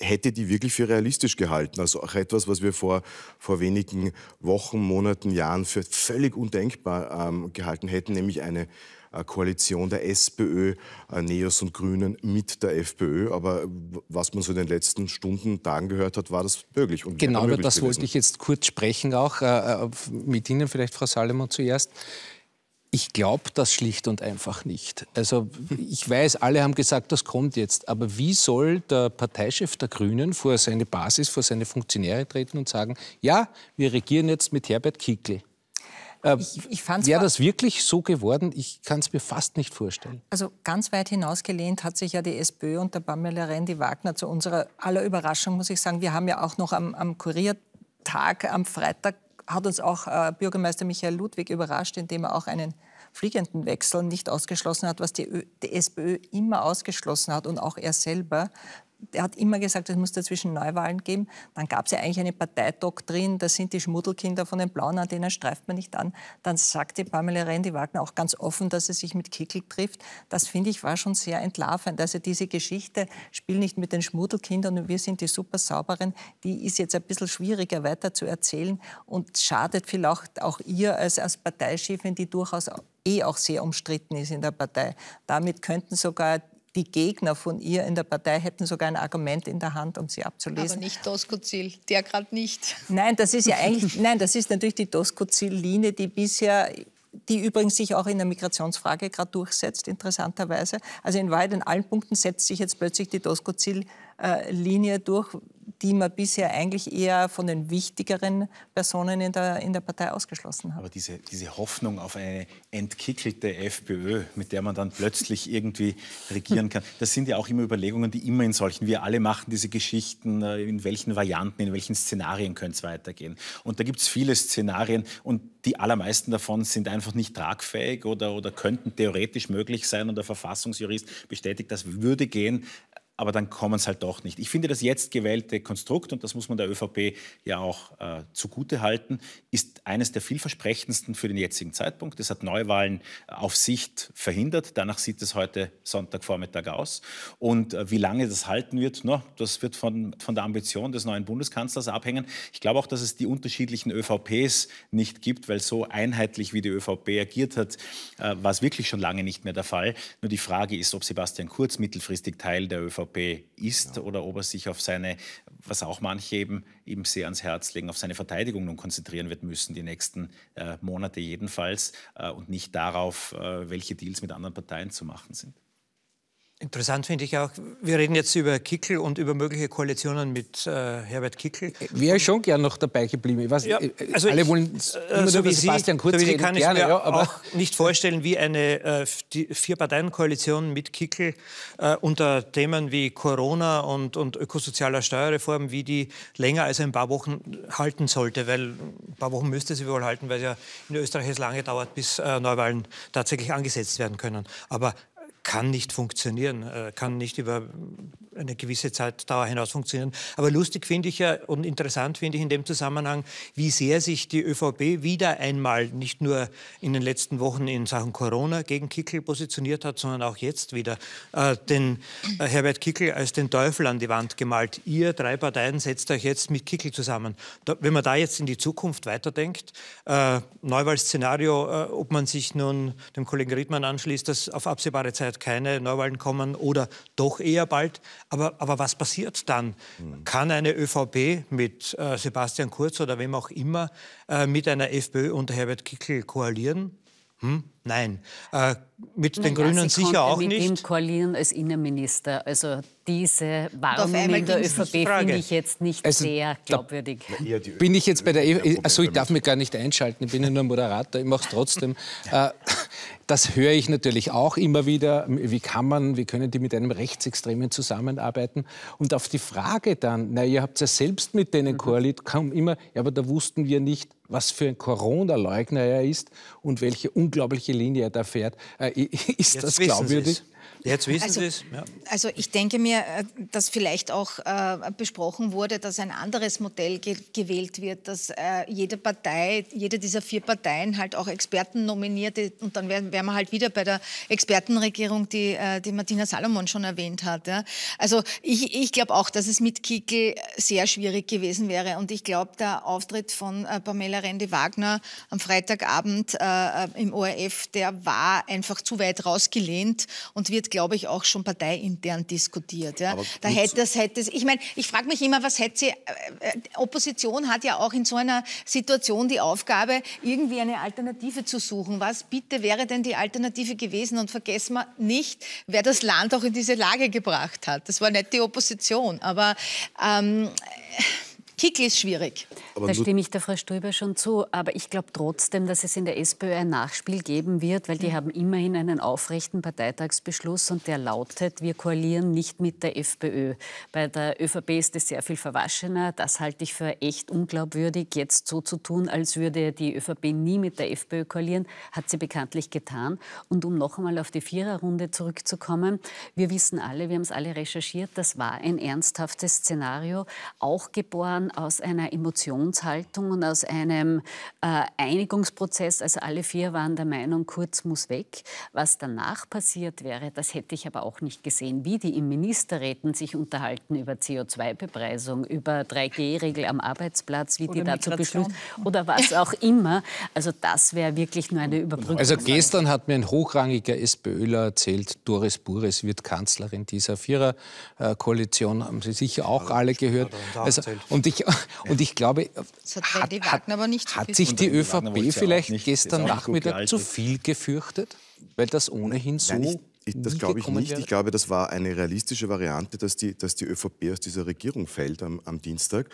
hätte die wirklich für realistisch gehalten. Also auch etwas, was wir vor, vor wenigen Wochen, Monaten, Jahren für völlig undenkbar ähm, gehalten hätten, nämlich eine äh, Koalition der SPÖ, äh, Neos und Grünen mit der FPÖ. Aber was man so in den letzten Stunden, Tagen gehört hat, war das möglich. Und genau, über das gewesen. wollte ich jetzt kurz sprechen auch. Äh, äh mit Ihnen vielleicht, Frau Salomon, zuerst. Ich glaube das schlicht und einfach nicht. Also ich weiß, alle haben gesagt, das kommt jetzt. Aber wie soll der Parteichef der Grünen vor seine Basis, vor seine Funktionäre treten und sagen, ja, wir regieren jetzt mit Herbert Kickl? Äh, ich, Wäre das wirklich so geworden? Ich kann es mir fast nicht vorstellen. Also ganz weit hinausgelehnt hat sich ja die SPÖ und der Pamela Rendi-Wagner zu unserer aller Überraschung, muss ich sagen. Wir haben ja auch noch am, am Kuriertag, am Freitag hat uns auch äh, Bürgermeister Michael Ludwig überrascht, indem er auch einen fliegenden Wechsel nicht ausgeschlossen hat, was die, Ö die SPÖ immer ausgeschlossen hat und auch er selber, er hat immer gesagt, es muss dazwischen Neuwahlen geben. Dann gab es ja eigentlich eine Parteidoktrin, das sind die Schmuddelkinder von den Blauen, an denen streift man nicht an. Dann sagte Pamela Rendi-Wagner auch ganz offen, dass sie sich mit Kickel trifft. Das finde ich war schon sehr entlarvend. Also diese Geschichte, spiel nicht mit den Schmuddelkindern und wir sind die super Sauberen, die ist jetzt ein bisschen schwieriger weiter zu erzählen und schadet vielleicht auch ihr als, als Parteichefin, die durchaus eh auch sehr umstritten ist in der Partei. Damit könnten sogar die Gegner von ihr in der Partei hätten sogar ein Argument in der Hand, um sie abzulesen. Aber nicht Doskozil, der gerade nicht. Nein, das ist ja *laughs* eigentlich, nein, das ist natürlich die Doskozil-Linie, die bisher die übrigens sich auch in der Migrationsfrage gerade durchsetzt, interessanterweise. Also in Wahrheit in allen Punkten setzt sich jetzt plötzlich die Doskozil-Linie äh, durch, die man bisher eigentlich eher von den wichtigeren Personen in der, in der Partei ausgeschlossen hat. Aber diese, diese Hoffnung auf eine entkickelte FPÖ, mit der man dann plötzlich irgendwie regieren kann, das sind ja auch immer Überlegungen, die immer in solchen, wir alle machen diese Geschichten, äh, in welchen Varianten, in welchen Szenarien könnte es weitergehen. Und da gibt es viele Szenarien und die allermeisten davon sind einfach nicht tragfähig oder, oder könnten theoretisch möglich sein und der Verfassungsjurist bestätigt, das würde gehen aber dann kommen es halt doch nicht. Ich finde, das jetzt gewählte Konstrukt, und das muss man der ÖVP ja auch äh, zugute halten, ist eines der vielversprechendsten für den jetzigen Zeitpunkt. Es hat Neuwahlen äh, auf Sicht verhindert. Danach sieht es heute Sonntagvormittag aus. Und äh, wie lange das halten wird, no, das wird von, von der Ambition des neuen Bundeskanzlers abhängen. Ich glaube auch, dass es die unterschiedlichen ÖVPs nicht gibt, weil so einheitlich wie die ÖVP agiert hat, äh, war es wirklich schon lange nicht mehr der Fall. Nur die Frage ist, ob Sebastian Kurz mittelfristig Teil der ÖVP Mbappé ist ja. oder ob er sich auf seine, was auch manche eben, eben sehr ans Herz legen, auf seine Verteidigung nun konzentrieren wird müssen, die nächsten äh, Monate jedenfalls, äh, und nicht darauf, äh, welche Deals mit anderen Parteien zu machen sind. Interessant finde ich auch, wir reden jetzt über Kickel und über mögliche Koalitionen mit äh, Herbert Kickel. Wäre schon gern noch dabei geblieben. Weiß, ja, äh, äh, also alle ich, wollen äh, so wie Sebastian Kurz so wie reden, kann gerne, ich mir ja, aber nicht vorstellen, wie eine äh, Vier-Parteien-Koalition mit Kickel äh, unter Themen wie Corona und, und ökosozialer Steuerreform, wie die länger als ein paar Wochen halten sollte. Weil ein paar Wochen müsste sie wohl halten, weil es ja in Österreich es lange dauert, bis äh, Neuwahlen tatsächlich angesetzt werden können. Aber kann nicht funktionieren, äh, kann nicht über eine gewisse Zeitdauer hinaus funktionieren. Aber lustig finde ich ja und interessant finde ich in dem Zusammenhang, wie sehr sich die ÖVP wieder einmal nicht nur in den letzten Wochen in Sachen Corona gegen Kickel positioniert hat, sondern auch jetzt wieder äh, den äh, Herbert Kickel als den Teufel an die Wand gemalt. Ihr drei Parteien setzt euch jetzt mit Kickel zusammen. wenn man da jetzt in die Zukunft weiterdenkt, äh, Neuwahlszenario, ob man sich nun dem Kollegen Riedmann anschließt, das auf absehbare Zeit wird keine Neuwahlen kommen oder doch eher bald. Aber, aber was passiert dann? Mhm. Kann eine ÖVP mit äh, Sebastian Kurz oder wem auch immer äh, mit einer FPÖ unter Herbert Kickl koalieren? Hm? Nein, äh, mit den naja, Grünen sie also sicher auch mit nicht. Mit ihm koalieren als Innenminister. Also diese Warnung in der ÖVP finde ich jetzt nicht also sehr glaubwürdig. Bin ich jetzt bei der ÖVP? Achso, ich darf mich gar nicht einschalten. Ich bin ja nur Moderator, ich mache es trotzdem. *laughs* Äh, das höre ich natürlich auch immer wieder. Wie kann man, wie können die mit einem Rechtsextremen zusammenarbeiten? Und auf die Frage dann, na, ihr habt ja selbst mit denen mhm. koaliert, kaum immer, ja, aber da wussten wir nicht, was für ein Corona-Leugner er ist und welche unglaubliche Linie da fährt, äh, *laughs* ist Jetzt das glaubwürdig? Jetzt wissen also, Sie es. Ja. Also ich denke mir, äh, dass vielleicht auch äh, besprochen wurde, dass ein anderes Modell ge gewählt wird, dass äh, jede Partei, jede dieser vier Parteien halt auch Experten nominiert und dann wären, wären wir halt wieder bei der Expertenregierung, die, äh, die Martina Salomon schon erwähnt hat. Ja. Also ich, ich glaube auch, dass es mit Kickel sehr schwierig gewesen wäre und ich glaube, der Auftritt von äh, Pamela Rendi-Wagner am Freitagabend äh, im ORF, der war einfach zu weit rausgelehnt und wird glaube ich, auch schon parteiintern diskutiert. Ja? Da hätte das, hätte ich meine, ich frage mich immer, was hätte sie, äh, äh, Opposition hat ja auch in so einer Situation die Aufgabe, irgendwie eine Alternative zu suchen. Was bitte wäre denn die Alternative gewesen? Und vergessen wir nicht, wer das Land auch in diese Lage gebracht hat. Das war nicht die Opposition, aber ähm, Kickl ist schwierig. Aber da stimme ich der Frau Stöber schon zu. Aber ich glaube trotzdem, dass es in der SPÖ ein Nachspiel geben wird, weil die mhm. haben immerhin einen aufrechten Parteitagsbeschluss und der lautet, wir koalieren nicht mit der FPÖ. Bei der ÖVP ist es sehr viel verwaschener. Das halte ich für echt unglaubwürdig, jetzt so zu tun, als würde die ÖVP nie mit der FPÖ koalieren. Hat sie bekanntlich getan. Und um noch einmal auf die Viererrunde zurückzukommen, wir wissen alle, wir haben es alle recherchiert, das war ein ernsthaftes Szenario, auch geboren sondern aus einer Emotionshaltung und aus einem äh, Einigungsprozess. Also alle vier waren der Meinung, Kurz muss weg. Was danach passiert wäre, das hätte ich aber auch nicht gesehen, wie die im Ministerräten sich unterhalten über CO2-Bepreisung, über 3G-Regel am Arbeitsplatz, wie oder die dazu beschließen oder was auch immer. Also das wäre wirklich nur eine also Überbrückung. Also gestern hat mir ein hochrangiger SPÖler erzählt, Doris Bures wird Kanzlerin dieser Viererkoalition, äh, haben Sie sicher auch alle gehört. Also, und ich ich, *laughs* und ich glaube, hat, hat, hat sich die ÖVP vielleicht nicht, gestern Nachmittag zu viel gefürchtet, weil das ohnehin so Nein, ich, das glaube ich nicht. Wäre. Ich glaube, das war eine realistische Variante, dass die, dass die ÖVP aus dieser Regierung fällt am, am Dienstag.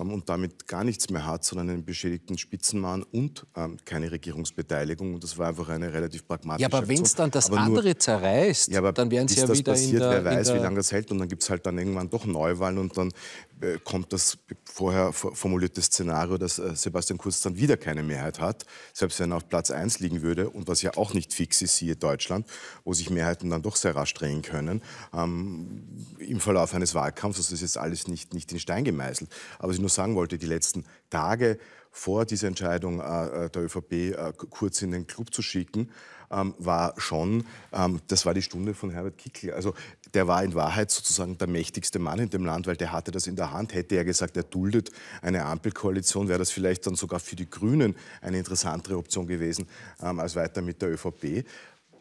Ähm, und damit gar nichts mehr hat, sondern einen beschädigten Spitzenmann und ähm, keine Regierungsbeteiligung. Und das war einfach eine relativ pragmatische Ja, aber wenn es dann das aber andere nur, zerreißt, ja, dann werden sie ja wieder passiert, in der... Wer weiß, der... wie lange das hält. Und dann gibt es halt dann irgendwann doch Neuwahlen und dann äh, kommt das vorher formulierte Szenario, dass äh, Sebastian Kurz dann wieder keine Mehrheit hat, selbst wenn er auf Platz 1 liegen würde. Und was ja auch nicht fix ist, siehe Deutschland, wo sich Mehrheiten dann doch sehr rasch drehen können. Ähm, Im Verlauf eines Wahlkampfs, also das ist jetzt alles nicht, nicht in Stein gemeißelt. Aber sie ist nur nur sagen wollte, die letzten Tage vor dieser Entscheidung äh, äh, der ÖVP äh, kurz in den Club zu schicken, ähm, war schon, ähm, das war die Stunde von Herbert Kickl. Also der war in Wahrheit sozusagen der mächtigste Mann in dem Land, weil der hatte das in der Hand. Hätte er gesagt, er duldet eine Ampelkoalition, wäre das vielleicht dann sogar für die Grünen eine interessantere Option gewesen ähm, als weiter mit der ÖVP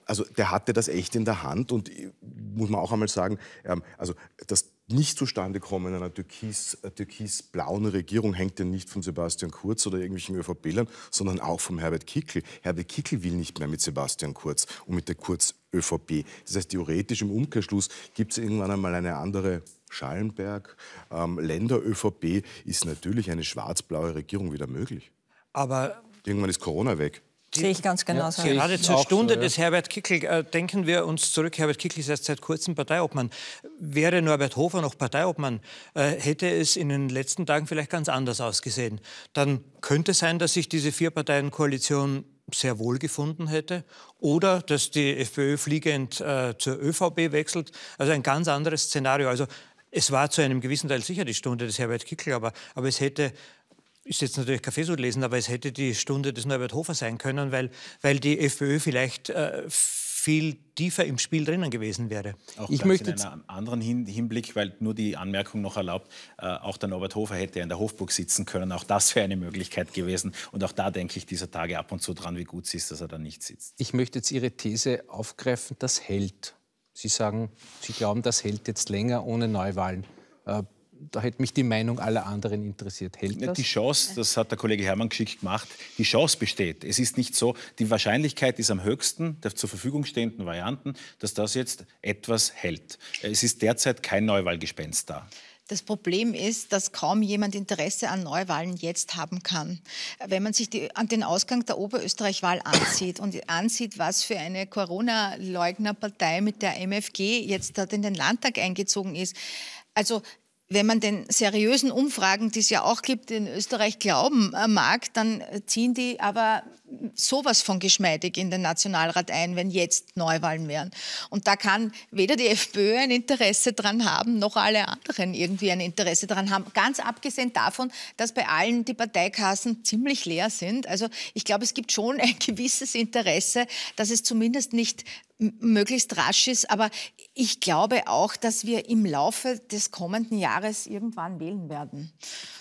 also der hatte das echt in der Hand und muss man auch einmal sagen, also das nicht zustande kommen einer äh, türkis-blauen türkis Regierung hängt ja nicht von Sebastian Kurz oder irgendwelchen ÖVP-Lern, sondern auch vom Herbert Kickel. Herbert Kickel will nicht mehr mit Sebastian Kurz und mit der Kurz-ÖVP. Das heißt, theoretisch im Umkehrschluss gibt es irgendwann einmal eine andere Schallenberg. Ähm, Länder-ÖVP ist natürlich eine schwarz-blaue Regierung wieder möglich. Aber irgendwann ist Corona weg. Sehe ich ganz genau ja, so. Gerade zur Stunde so, ja. des Herbert Kickel äh, denken wir uns zurück. Herbert Kickel ist erst seit kurzem Parteiobmann. Wäre Norbert Hofer noch Parteiobmann, äh, hätte es in den letzten Tagen vielleicht ganz anders ausgesehen. Dann könnte sein, dass sich diese Vier-Parteien-Koalition sehr wohl gefunden hätte oder dass die FPÖ fliegend äh, zur ÖVP wechselt. Also ein ganz anderes Szenario. Also es war zu einem gewissen Teil sicher die Stunde des Herbert Kickel, aber, aber es hätte ist jetzt natürlich Kaffee so lesen, aber es hätte die Stunde des Norbert Hofer sein können, weil, weil die FPÖ vielleicht äh, viel tiefer im Spiel drinnen gewesen wäre. Auch ich möchte in einem anderen Hinblick, weil nur die Anmerkung noch erlaubt, äh, auch der Norbert Hofer hätte in der Hofburg sitzen können. Auch das wäre eine Möglichkeit gewesen. Und auch da denke ich dieser Tage ab und zu dran, wie gut es ist, dass er da nicht sitzt. Ich möchte jetzt Ihre These aufgreifen, das hält. Sie sagen, Sie glauben, das hält jetzt länger ohne Neuwahlen. Äh, da hätte mich die Meinung aller anderen interessiert. Hält das? Die Chance, das hat der Kollege Hermann geschickt gemacht, die Chance besteht. Es ist nicht so, die Wahrscheinlichkeit ist am höchsten der zur Verfügung stehenden Varianten, dass das jetzt etwas hält. Es ist derzeit kein Neuwahlgespenst da. Das Problem ist, dass kaum jemand Interesse an Neuwahlen jetzt haben kann. Wenn man sich die, an den Ausgang der Oberösterreich-Wahl ansieht und ansieht, was für eine Corona-Leugner-Partei mit der MFG jetzt dort in den Landtag eingezogen ist, also wenn man den seriösen Umfragen, die es ja auch gibt, in Österreich glauben äh, mag, dann ziehen die aber sowas von geschmeidig in den Nationalrat ein, wenn jetzt Neuwahlen wären. Und da kann weder die FPÖ ein Interesse dran haben, noch alle anderen irgendwie ein Interesse dran haben. Ganz abgesehen davon, dass bei allen die Parteikassen ziemlich leer sind. Also ich glaube, es gibt schon ein *laughs* gewisses Interesse, dass es zumindest nicht möglichst rasch ist. Aber ich glaube auch, dass wir im Laufe des kommenden Jahres irgendwann wählen werden.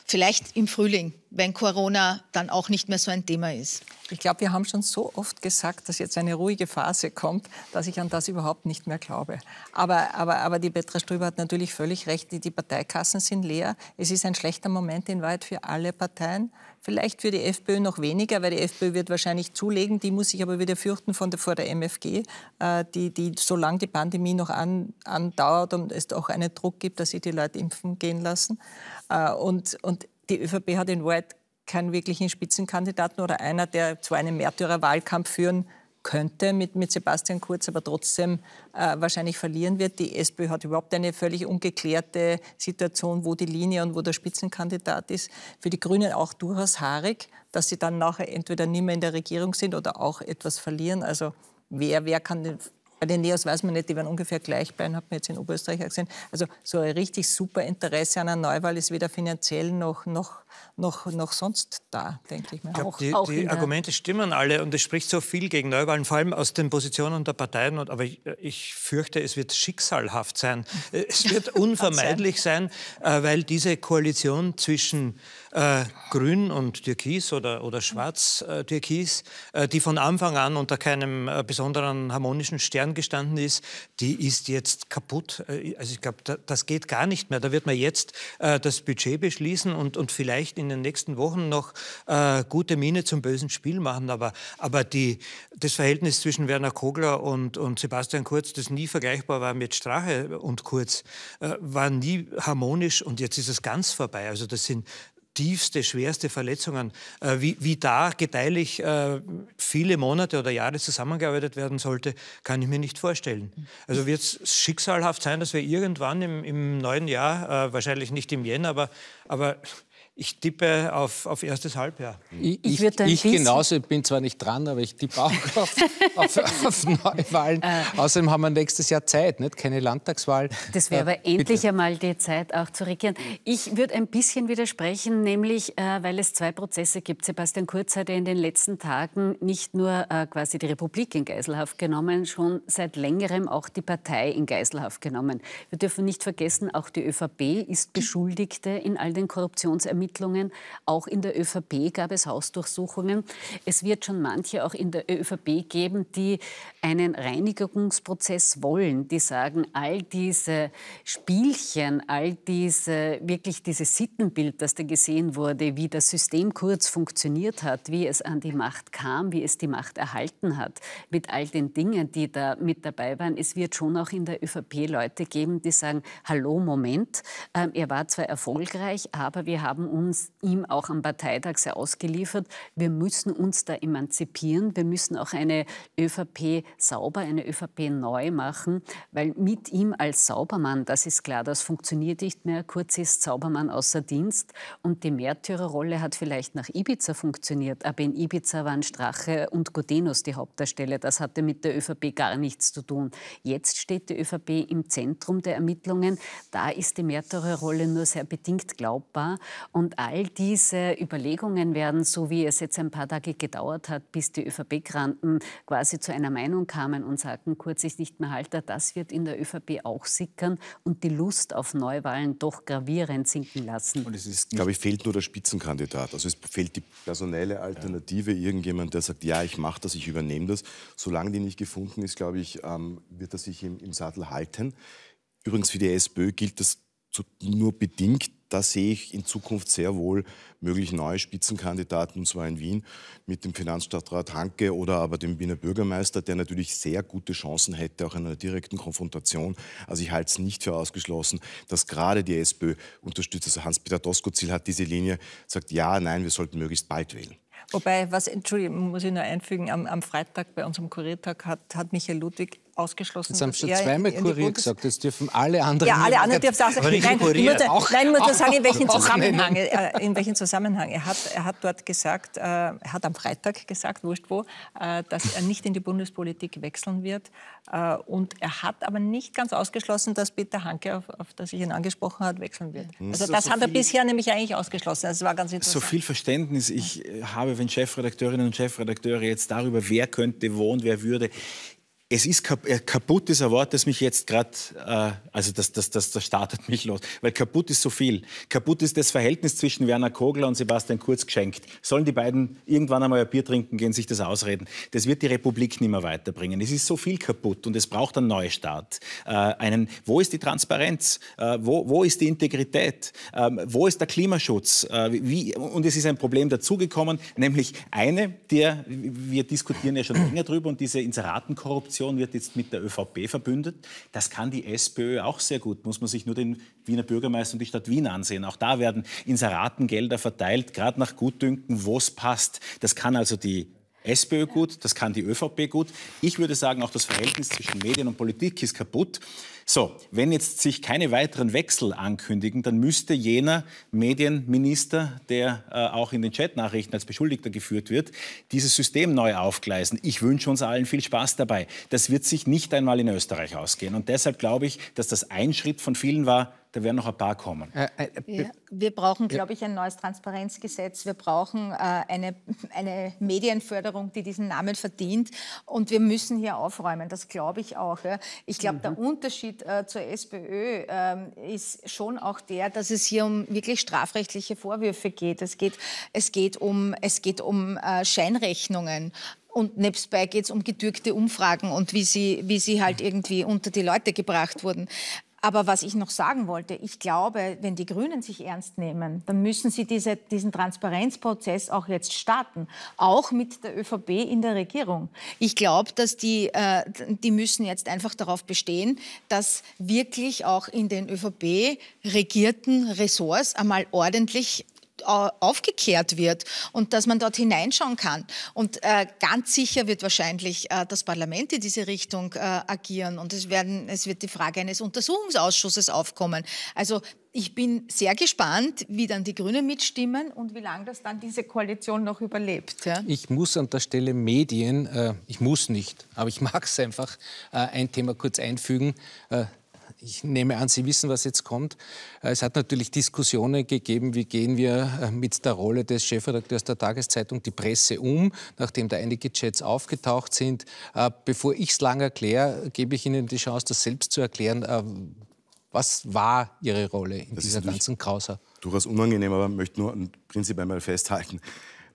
Vielleicht im Frühling, wenn Corona dann auch nicht mehr so ein Thema ist. Ich glaube, wir haben schon so oft gesagt, dass jetzt eine ruhige Phase kommt, dass ich an das überhaupt nicht mehr glaube. Aber, aber, aber die Petra Ströber hat natürlich völlig recht, die, die Parteikassen sind leer. Es ist ein schlechter Moment in Wahrheit für alle Parteien. Vielleicht für die FPÖ noch weniger, weil die FPÖ wird wahrscheinlich zulegen. Die muss sich aber wieder fürchten von der, vor der MFG, äh, die, die, solange die Pandemie noch an, andauert und es auch einen Druck gibt, dass sie die Leute impfen gehen lassen. Äh, und, und die ÖVP hat in Wahrheit keinen wirklichen Spitzenkandidaten oder einer, der zu einem Märtyrerwahlkampf führen könnte mit, mit Sebastian Kurz, aber trotzdem äh, wahrscheinlich verlieren wird. Die SPÖ hat überhaupt eine völlig ungeklärte Situation, wo die Linie und wo der Spitzenkandidat ist. Für die Grünen auch durchaus haarig, dass sie dann nachher entweder nicht mehr in der Regierung sind oder auch etwas verlieren. Also wer, wer kann bei den Neos weiß man nicht, die waren ungefähr gleich bei, hat man jetzt in Oberösterreich auch gesehen. Also so ein richtig super Interesse an einer Neuwahl ist weder finanziell noch, noch, noch, noch sonst da, denke ich mir. Ich glaub, auch, die, auch die Argumente stimmen alle und es spricht so viel gegen Neuwahlen, vor allem aus den Positionen der Parteien. Und, aber ich, äh, ich fürchte, es wird schicksalhaft sein. Äh, es *laughs* wird unvermeidlich sein, äh, weil diese Koalition zwischen äh, grün und türkis oder, oder schwarz äh, türkis, äh, die von Anfang an unter keinem äh, besonderen harmonischen Stern gestanden ist, die ist jetzt kaputt. Äh, also ich glaube, da, das geht gar nicht mehr. Da wird man jetzt äh, das Budget beschließen und, und vielleicht in den nächsten Wochen noch gute Miene zum bösen Spiel machen. Aber, aber die, das Verhältnis zwischen Werner Kogler und, und Sebastian Kurz, das nie vergleichbar war mit Strache und Kurz, war nie harmonisch und jetzt ist es ganz vorbei. Also das sind tiefste, schwerste Verletzungen, äh, wie, wie da gedeihlich äh, viele Monate oder Jahre zusammengearbeitet werden sollte, kann ich mir nicht vorstellen. Also wird es schicksalhaft sein, dass wir irgendwann im, im neuen Jahr, äh, wahrscheinlich nicht im Jänner, aber, aber ich tippe auf, auf erstes Halbjahr. Hm. Ich, ich, ich genauso, bin zwar nicht dran, aber ich tippe auch *laughs* auf, auf, auf Neuwahlen. Äh. Außerdem haben wir nächstes Jahr Zeit, nicht? keine Landtagswahl. Das wäre äh, aber endlich bitte. einmal die Zeit, auch zu regieren. Ich würde ein bisschen widersprechen, nämlich äh, weil es zwei Prozesse gibt. Sebastian Kurz hat ja in den letzten Tagen nicht nur äh, quasi die Republik in Geiselhaft genommen, schon seit längerem auch die Partei in Geiselhaft genommen. Wir dürfen nicht vergessen, auch die ÖVP ist Beschuldigte in all den Korruptionsermittlungen Ermittlungen. Auch in der ÖVP gab es Hausdurchsuchungen. Es wird schon manche auch in der ÖVP geben, die einen Reinigungsprozess wollen, die sagen, all diese Spielchen, all diese, wirklich dieses Sittenbild, das da gesehen wurde, wie das System kurz funktioniert hat, wie es an die Macht kam, wie es die Macht erhalten hat, mit all den Dingen, die da mit dabei waren. Es wird schon auch in der ÖVP Leute geben, die sagen, hallo, Moment, ähm, er war zwar erfolgreich, aber wir haben uns uns ihm auch am Parteitag sehr ausgeliefert. Wir müssen uns da emanzipieren. Wir müssen auch eine ÖVP sauber, eine ÖVP neu machen, weil mit ihm als Saubermann, das ist klar, das funktioniert nicht mehr. Kurz ist Saubermann außer Dienst und die Märtyrerrolle hat vielleicht nach Ibiza funktioniert, aber in Ibiza waren Strache und Godenos die Hauptdarsteller. Das hatte mit der ÖVP gar nichts zu tun. Jetzt steht die ÖVP im Zentrum der Ermittlungen. Da ist die Märtyrerrolle nur sehr bedingt glaubbar und und all diese Überlegungen werden, so wie es jetzt ein paar Tage gedauert hat, bis die övp kranten quasi zu einer Meinung kamen und sagten, kurz ist nicht mehr halter, das wird in der ÖVP auch sickern und die Lust auf Neuwahlen doch gravierend sinken lassen. Und es ist, glaube ich, fehlt nur der Spitzenkandidat. Also es fehlt die personelle Alternative, ja. irgendjemand, der sagt, ja, ich mache das, ich übernehme das. Solange die nicht gefunden ist, glaube ich, ähm, wird er sich im, im Sattel halten. Übrigens für die SPÖ gilt das nur bedingt da sehe ich in Zukunft sehr wohl möglich neue Spitzenkandidaten, und zwar in Wien mit dem Finanzstadtrat Hanke oder aber dem Wiener Bürgermeister, der natürlich sehr gute Chancen hätte, auch in einer direkten Konfrontation. Also ich halte es nicht für ausgeschlossen, dass gerade die SPÖ-Unterstützer, also Hans-Peter Doskozil hat diese Linie, sagt, ja, nein, wir sollten möglichst bald wählen. Wobei, was, Entschuldigung, muss ich nur einfügen, am, am Freitag bei unserem Kuriertag hat, hat Michael Ludwig ausgeschlossen. Jetzt haben Sie schon zweimal Kurier gesagt, das dürfen alle anderen. Ja, alle anderen dürfen auch nein, nein, Kurier. Nur, auch, nein, nur zu sagen, in *laughs* welchem Zusammenhang, äh, in welchem Zusammenhang. Er hat, er hat dort gesagt, äh, er hat am Freitag gesagt, wurscht wo, äh, dass er nicht in die Bundespolitik wechseln wird. Äh, und er hat aber nicht ganz ausgeschlossen, dass Peter Hanke, auf, auf das ich ihn angesprochen habe, wechseln wird. Hm. Also so, das so hat er bisher nämlich eigentlich ausgeschlossen. Das also war ganz interessant. So viel Verständnis ich äh, habe, wenn Chefredakteurinnen und Chefredakteure jetzt darüber, wer könnte wo und wer würde, es ist kaputt, ist ein Wort, das mich jetzt gerade, äh, also das, das, das, das startet mich los, weil kaputt ist so viel. Kaputt ist das Verhältnis zwischen Werner Kogler und Sebastian Kurz geschenkt. Sollen die beiden irgendwann einmal ein Bier trinken gehen, sich das ausreden? Das wird die Republik nicht mehr weiterbringen. Es ist so viel kaputt und es braucht einen Neustart. Äh, einen, wo ist die Transparenz? Äh, wo, wo ist die Integrität? Ähm, wo ist der Klimaschutz? Äh, wie, und es ist ein Problem dazugekommen, nämlich eine, der, wir diskutieren ja schon länger drüber, und diese Inseratenkorruption Koalition wird jetzt mit der ÖVP verbündet. Das kann die SPÖ auch sehr gut. Muss man sich nur den Wiener Bürgermeister und die Stadt Wien ansehen. Auch da werden Inseratengelder verteilt, gerade nach Gutdünken, wo es passt. Das kann also die SPÖ gut, das kann die ÖVP gut. Ich würde sagen, auch das Verhältnis zwischen Medien und Politik ist kaputt. So, wenn jetzt sich keine weiteren Wechsel ankündigen, dann müsste jener Medienminister, der äh, auch in den Chatnachrichten als Beschuldigter geführt wird, dieses System neu aufgleisen. Ich wünsche uns allen viel Spaß dabei. Das wird sich nicht einmal in Österreich ausgehen. Und deshalb glaube ich, dass das ein Schritt von vielen war, da werden noch ein paar kommen. Ja, äh, äh, wir brauchen, glaube ich, ein neues Transparenzgesetz. Wir brauchen äh, eine, eine Medienförderung, die diesen Namen verdient. Und wir müssen hier aufräumen. Das glaube ich auch. Ja. Ich glaube, mhm. der Unterschied äh, zur SPÖ äh, ist schon auch der, dass es hier um wirklich strafrechtliche Vorwürfe geht. Es geht, es geht um, es geht um äh, Scheinrechnungen. Und nebstbei geht es um gedürkte Umfragen und wie sie, wie sie halt mhm. irgendwie unter die Leute gebracht wurden. Aber was ich noch sagen wollte, ich glaube, wenn die Grünen sich ernst nehmen, dann müssen sie diese, diesen Transparenzprozess auch jetzt starten, auch mit der ÖVP in der Regierung. Ich glaube, dass die, äh, die müssen jetzt einfach darauf bestehen, dass wirklich auch in den ÖVP regierten Ressorts einmal ordentlich aufgekehrt wird und dass man dort hineinschauen kann. Und äh, ganz sicher wird wahrscheinlich äh, das Parlament in diese Richtung äh, agieren und es, werden, es wird die Frage eines Untersuchungsausschusses aufkommen. Also ich bin sehr gespannt, wie dann die Grünen mitstimmen und wie lange das dann diese Koalition noch überlebt. Ja? Ich muss an der Stelle Medien, äh, ich muss nicht, aber ich *laughs* mag es einfach, äh, ein Thema kurz einfügen äh, ich nehme an, Sie wissen, was jetzt kommt. Äh, es hat natürlich Diskussionen gegeben, wie gehen wir äh, mit der Rolle des Chefredakteurs der Tageszeitung die Presse um, nachdem da einige Chats aufgetaucht sind. Äh, bevor ich es lang erkläre, gebe ich Ihnen die Chance, das selbst zu erklären. Was war Ihre Rolle in das dieser ganzen Krauser? Durchaus unangenehm, aber möchte nur prinzipiell mal festhalten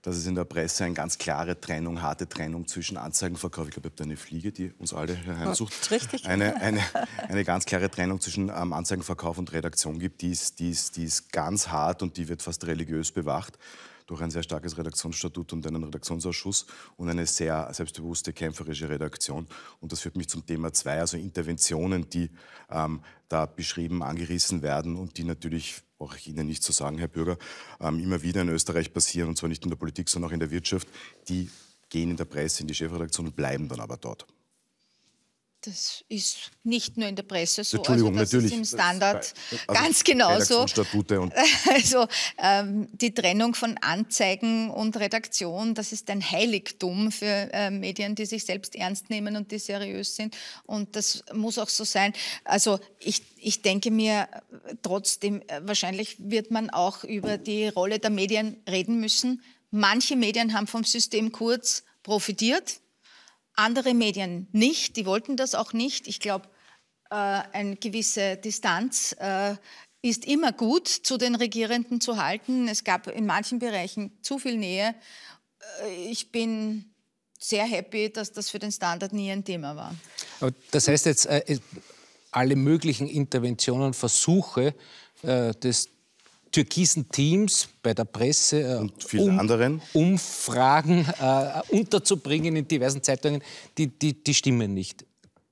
dass es in der Presse eine ganz klare Trennung, harte Trennung zwischen Anzeigenverkauf, ich glaube, ihr habt eine Fliege, die uns alle hier heimsucht, Richtig. Eine, *laughs* eine, eine ganz klare Trennung zwischen ähm, Anzeigenverkauf und Redaktion gibt, die ist, die, ist, die ist ganz hart und die wird fast religiös bewacht durch ein sehr starkes Redaktionsstatut und einen Redaktionsausschuss und eine sehr selbstbewusste kämpferische Redaktion. Und das führt mich zum Thema zwei, also Interventionen, die ähm, da beschrieben, angerissen werden und die natürlich brauche ich Ihnen nicht zu sagen, Herr Bürger, ähm, immer wieder in Österreich passieren, und zwar nicht in der Politik, sondern auch in der Wirtschaft, die gehen in der Presse in die Chefredaktion und bleiben dann aber dort. Das ist nicht nur in der Presse so, also Entschuldigung, also das natürlich. ist im Standard das, also ganz genauso. *laughs* Also ähm, die Trennung von Anzeigen und Redaktion, das ist ein Heiligtum für äh, Medien, die sich selbst ernst nehmen und die seriös sind. Und das muss auch so sein. Also ich, ich denke mir trotzdem, äh, wahrscheinlich wird man auch über die Rolle der Medien reden müssen. Manche Medien haben vom System kurz profitiert andere Medien nicht, die wollten das auch nicht. Ich glaube, äh, eine gewisse Distanz äh, ist immer gut zu den Regierenden zu halten. Es gab in manchen Bereichen zu viel Nähe. Äh, ich bin sehr happy, dass das für den Standard nie ein Thema war. Aber das heißt jetzt, äh, äh, alle möglichen Interventionen, Versuche des türkisen Teams bei der Presse äh, und vielen um, anderen Umfragen äh, unterzubringen in diversen Zeitungen, die, die, die stimmen nicht.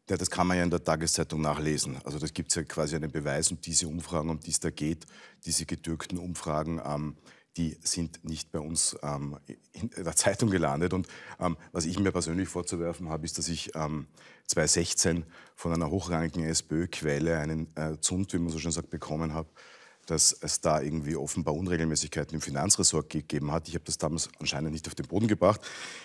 Ja, das kann man ja in der Tageszeitung nachlesen. Also das gibt es ja quasi einen Beweis und diese Umfragen, um die es da geht, diese getürkten Umfragen, ähm, die sind nicht bei uns ähm, in der Zeitung gelandet. Und ähm, was ich mir persönlich vorzuwerfen habe, ist, dass ich 2016 ähm, von einer hochrangigen SPÖ-Quelle einen äh, Zund, wie man so schön sagt, bekommen habe, dass es da irgendwie offenbar Unregelmäßigkeiten im Finanzressort gegeben hat. Ich habe das damals anscheinend nicht auf den Boden gebracht.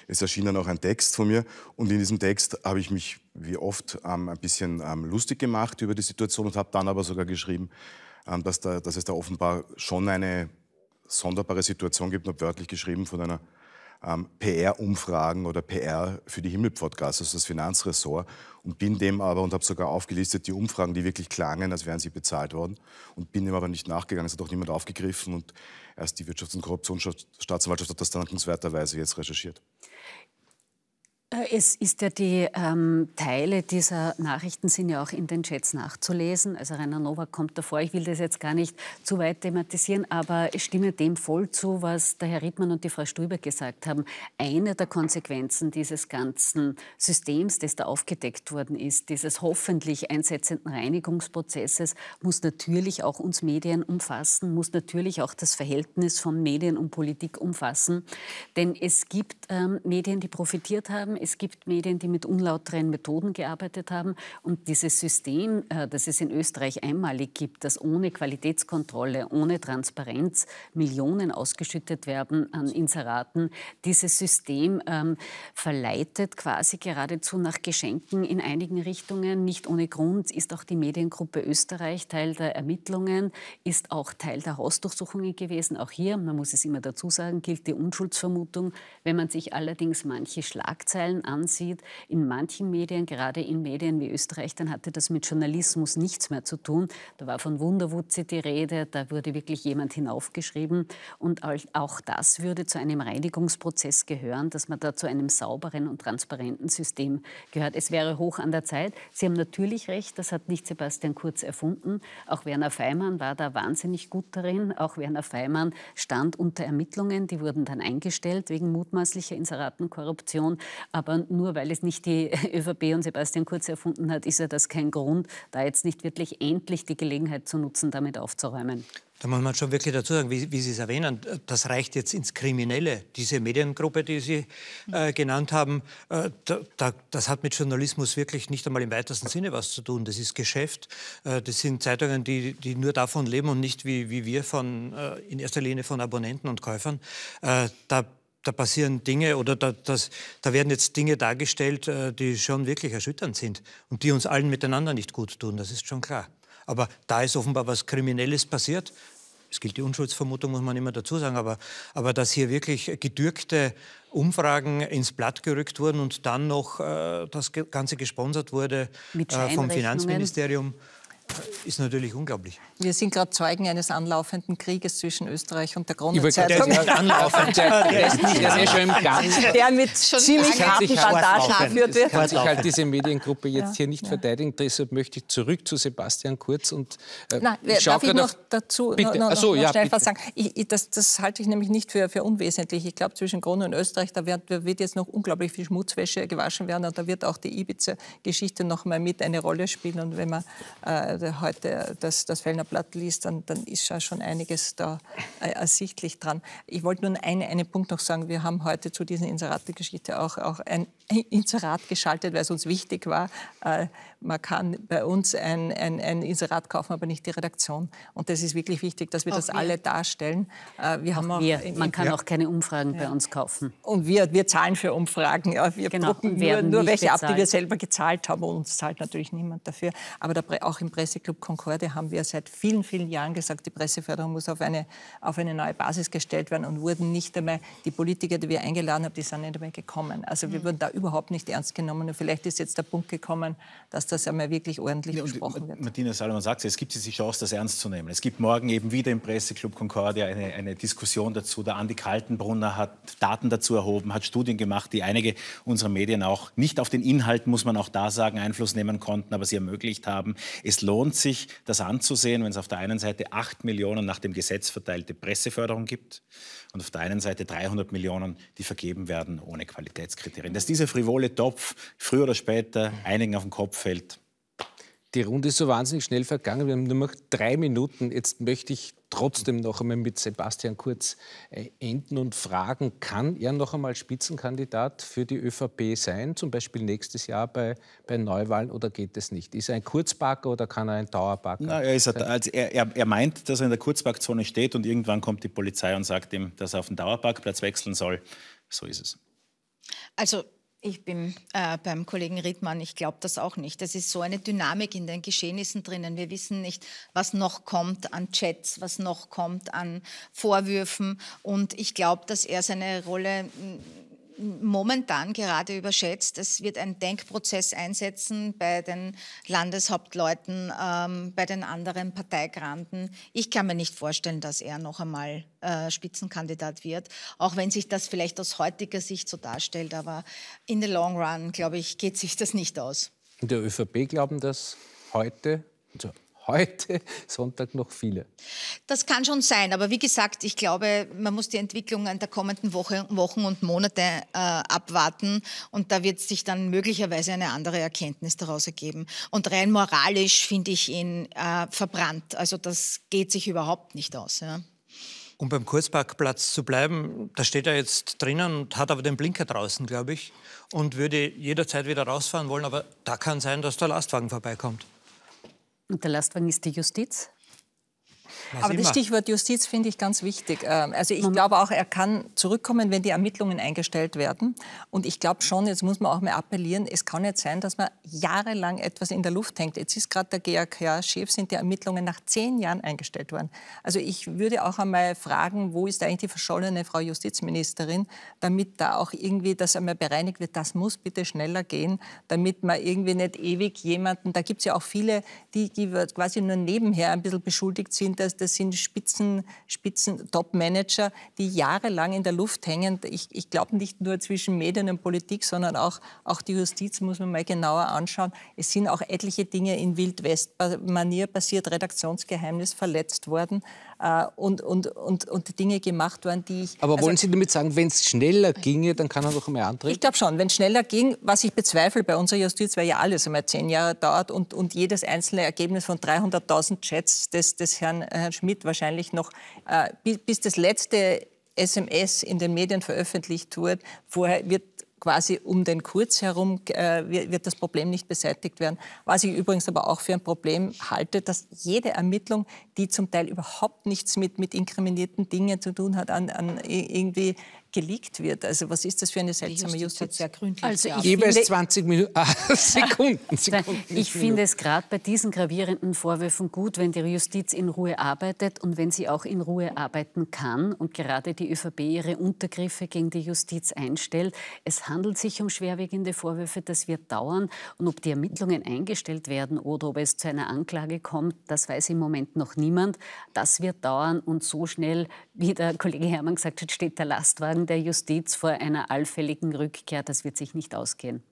Es erschien dann auch ein Text von mir und in diesem Text habe ich mich wie oft ähm, ein bisschen ähm, lustig gemacht über die Situation und habe dann aber sogar geschrieben, ähm, dass, da, dass es da offenbar schon eine sonderbare Situation gibt und habe wörtlich geschrieben von einer ähm, PR-Umfragen oder PR für die Himmelpfortgasse, also das Finanzressort, und bin dem aber, und habe sogar aufgelistet, die Umfragen, die wirklich klangen, als wären sie bezahlt worden, und bin dem aber nicht nachgegangen, es hat auch niemand aufgegriffen, und erst die Wirtschafts- und Korruptionsstaatsanwaltschaft hat das dankenswerterweise jetzt recherchiert. Äh, es ist ja die ähm, Teile dieser Nachrichten sind ja auch in den Chats nachzulesen. Also Rainer Nowak kommt davor. Ich will das jetzt gar nicht zu weit thematisieren, aber ich stimme dem voll zu, was der Herr Riedmann und die Frau Stüber gesagt haben. Eine der Konsequenzen dieses ganzen Systems, das da aufgedeckt worden ist, dieses hoffentlich einsetzenden Reinigungsprozesses, muss natürlich auch uns Medien umfassen, muss natürlich auch das Verhältnis von Medien und Politik umfassen. Denn es gibt ähm, Medien, die profitiert haben es gibt Medien, die mit unlauteren Methoden gearbeitet haben. Und dieses System, äh, das es in Österreich einmalig gibt, dass ohne Qualitätskontrolle, ohne Transparenz Millionen ausgeschüttet werden an Inseraten, dieses System ähm, verleitet quasi geradezu nach Geschenken in einigen Richtungen. Nicht ohne Grund ist auch die Mediengruppe Österreich Teil der Ermittlungen, ist auch Teil der Hausdurchsuchungen gewesen. Auch hier, man muss es immer dazu sagen, gilt die Unschuldsvermutung. Wenn man sich allerdings manche Schlagzeilen Schlagzeilen ansieht, in manchen Medien, gerade in Medien wie Österreich, dann hatte das mit Journalismus nichts mehr zu tun. Da war von Wunderwutze die Rede, da wurde wirklich jemand hinaufgeschrieben. Und auch das würde zu einem Reinigungsprozess gehören, dass man da zu einem sauberen und transparenten System gehört. Es wäre hoch an der Zeit. Sie haben natürlich recht, das hat nicht Sebastian Kurz erfunden. Auch Werner Feimann war da wahnsinnig gut darin. Auch Werner Feimann stand unter Ermittlungen, die wurden dann eingestellt wegen mutmaßlicher Inseratenkorruption. Aber nur weil es nicht die *laughs* ÖVP und Sebastian Kurz erfunden hat, ist ja das kein Grund, da jetzt nicht wirklich endlich die Gelegenheit zu nutzen, damit aufzuräumen. Da muss man schon wirklich dazu sagen, wie, wie, Sie es erwähnen, das reicht jetzt ins Kriminelle. Diese Mediengruppe, die Sie äh, genannt haben, äh, da, da, das hat mit Journalismus wirklich nicht einmal im weitesten Sinne was zu tun. Das ist Geschäft. Äh, das sind Zeitungen, die, die nur davon leben und nicht wie, wie wir von, äh, in erster Linie von Abonnenten und Käufern. Äh, da da passieren Dinge oder da, das, da werden jetzt Dinge dargestellt, äh, die schon wirklich erschütternd sind und die uns allen miteinander nicht gut tun, das ist schon klar. Aber da ist offenbar was Kriminelles passiert. Es gilt die Unschuldsvermutung, muss man immer dazu sagen, aber, aber dass hier wirklich gedürkte Umfragen ins Blatt gerückt wurden und dann noch äh, das Ganze gesponsert wurde äh, vom Finanzministerium ist natürlich unglaublich. Wir sind gerade Zeugen eines anlaufenden Krieges zwischen Österreich und der Kronenzeitung. Der ist anlaufend, der, *laughs* der, ist nicht, der ist ja schon im Gang. Der mit schon ziemlich halt harten halt Bandagen geführt wird. kann sich halt diese Mediengruppe jetzt ja, hier nicht ja. verteidigen. Deshalb möchte ich zurück zu Sebastian Kurz und äh, Nein, darf ich noch auf, dazu bitte. Noch, noch, so, noch ja, schnell bitte. was sagen? Ich, ich, das, das, halte ich nämlich nicht für, für unwesentlich. Ich glaube, zwischen Krone und Österreich, da wird, wird jetzt noch unglaublich viel Schmutzwäsche gewaschen werden und da wird auch die Ibiza-Geschichte noch mal mit eine Rolle spielen. Und wenn man äh, heute das, das Fellner Blatt liest, dann, dann ist ja schon einiges da äh, ersichtlich dran. Ich wollte nur einen, einen Punkt noch sagen. Wir haben heute zu dieser Inserat-Geschichte auch, auch ein Inserat geschaltet, weil es uns wichtig war, äh, man kann bei uns ein, ein, ein Inserat kaufen, aber nicht die Redaktion. Und das ist wirklich wichtig, dass wir auch das wir. alle darstellen. Äh, wir haben auch wir. Man kann ja. auch keine Umfragen ja. bei uns kaufen. Und wir, wir zahlen für Umfragen. Wir genau. drucken nur, nur welche bezahlt. ab, die wir selber gezahlt haben. Und uns zahlt natürlich niemand dafür. Aber der, auch im Presseclub Concorde haben wir seit vielen, vielen Jahren gesagt, die Presseförderung muss auf eine, auf eine neue Basis gestellt werden und wurden nicht einmal, die Politiker, die wir eingeladen haben, die sind nicht einmal gekommen. Also wir hm. wurden da überhaupt nicht ernst genommen. Und vielleicht ist jetzt der Punkt gekommen, dass dass das einmal wirklich ordentlich ja, besprochen wird. Martina Salomon sagt es es gibt jetzt die Chance, das ernst zu nehmen. Es gibt morgen eben wieder im Presseclub Concordia eine, eine Diskussion dazu. Der Andi Kaltenbrunner hat Daten dazu erhoben, hat Studien gemacht, die einige unserer Medien auch nicht auf den Inhalt, muss man auch da sagen, Einfluss nehmen konnten, aber sie ermöglicht haben. Es lohnt sich, das anzusehen, wenn es auf der einen Seite 8 Millionen nach dem Gesetz verteilte Presseförderung gibt und auf der einen Seite 300 Millionen, die vergeben werden ohne Qualitätskriterien. Dass dieser frivole Topf früher oder später einigen auf den Kopf fällt, die Runde ist so wahnsinnig schnell vergangen. Wir haben nur noch drei Minuten. Jetzt möchte ich trotzdem noch einmal mit Sebastian Kurz äh, enden und fragen, kann er noch einmal Spitzenkandidat für die ÖVP sein, zum Beispiel nächstes Jahr bei, bei Neuwahlen oder geht das nicht? Ist er ein Kurzparker oder kann er ein Dauerparker Na, er, ist, also er, er, er, meint, dass er in der Kurzparkzone steht und irgendwann kommt die Polizei und sagt ihm, dass er auf den Dauerparkplatz wechseln soll. So ist es. Also ich bin äh, beim Kollegen Riedmann, ich glaube das auch nicht. Es ist so eine Dynamik in den Geschehnissen drinnen. Wir wissen nicht, was noch kommt an Chats, was noch kommt an Vorwürfen. Und ich glaube, dass er seine Rolle hm, momentan gerade überschätzt. Es wird ein Denkprozess einsetzen bei den Landeshauptleuten, ähm, bei den anderen Parteigranten. Ich kann mir nicht vorstellen, dass er noch einmal äh, Spitzenkandidat wird, auch wenn sich das vielleicht aus heutiger Sicht so darstellt. Aber in the long run, glaube ich, geht sich das nicht aus. In der ÖVP glauben das heute, also heute *laughs* Sonntag noch viele. Das kann schon sein, aber wie gesagt, ich glaube, man muss die Entwicklung an der kommenden Woche, Wochen und Monate äh, abwarten und da wird sich dann möglicherweise eine andere Erkenntnis daraus ergeben. Und rein moralisch finde ich ihn äh, verbrannt. Also das geht sich überhaupt nicht aus. Ja. Um beim Kurzparkplatz zu bleiben, da steht er jetzt drinnen und hat aber den Blinker draußen, glaube ich, und würde jederzeit wieder rausfahren wollen, aber da kann sein, dass der Lastwagen vorbeikommt. Und der Lastwagen ist die Justiz? Na, Aber das Stichwort Justiz finde ich ganz wichtig. Ähm, also ich glaube auch, er kann zurückkommen, wenn die Ermittlungen eingestellt werden. Und ich glaube schon, jetzt muss man auch mal appellieren, es kann nicht sein, dass man jahrelang etwas in der Luft hängt. Jetzt ist gerade der GAK-Chef, sind die Ermittlungen nach zehn Jahren eingestellt worden. Also ich würde auch einmal fragen, wo ist eigentlich die verschollene Frau Justizministerin, damit da auch irgendwie das einmal bereinigt wird. Das muss bitte schneller gehen, damit man irgendwie nicht ewig jemanden, da gibt es ja auch viele, die quasi nur nebenher ein bisschen beschuldigt sind, das, das sind Spitzen, Spitzen Top-Manager, die jahrelang in der Luft hängen. Ich, ich glaube nicht nur zwischen Medien und Politik, sondern auch, auch die Justiz muss man mal genauer anschauen. Es sind auch etliche Dinge in Wildwest-Manier passiert, Redaktionsgeheimnis verletzt worden. Äh, und, und, und, und Dinge gemacht worden, die ich. Aber also, wollen Sie damit sagen, wenn es schneller ginge, dann kann er doch mehr antreten? Ich glaube schon, wenn es schneller ging, was ich bezweifle bei unserer Justiz, weil ja alles einmal zehn Jahre dauert und, und jedes einzelne Ergebnis von 300.000 Chats des, des Herrn, äh, Herrn Schmidt wahrscheinlich noch äh, bis, bis das letzte SMS in den Medien veröffentlicht wird. Vorher wird quasi um den Kurz herum äh, wird das Problem nicht beseitigt werden. Was ich übrigens aber auch für ein Problem halte, dass jede Ermittlung, die zum Teil überhaupt nichts mit, mit inkriminierten Dingen zu tun hat, an, an irgendwie geleakt wird. Also was ist das für eine seltsame Justiz? Justiz? sehr gründlich also Jeweils 20 Minuten, *laughs* ah, Sekunden, Sekunden. ich finde es gerade bei diesen gravierenden Vorwürfen gut, wenn die Justiz in Ruhe arbeitet und wenn sie auch in Ruhe arbeiten kann und gerade die ÖVP ihre Untergriffe gegen die Justiz einstellt. Es handelt sich um schwerwiegende Vorwürfe, das wird dauern. Und ob die Ermittlungen eingestellt werden oder ob es zu einer Anklage kommt, das weiß im Moment noch niemand. Das wird dauern und so schnell, wie der Kollege Hermann gesagt hat, steht der Lastwagen Sorgen der Justiz vor einer allfälligen Rückkehr. Das wird sich nicht ausgehen.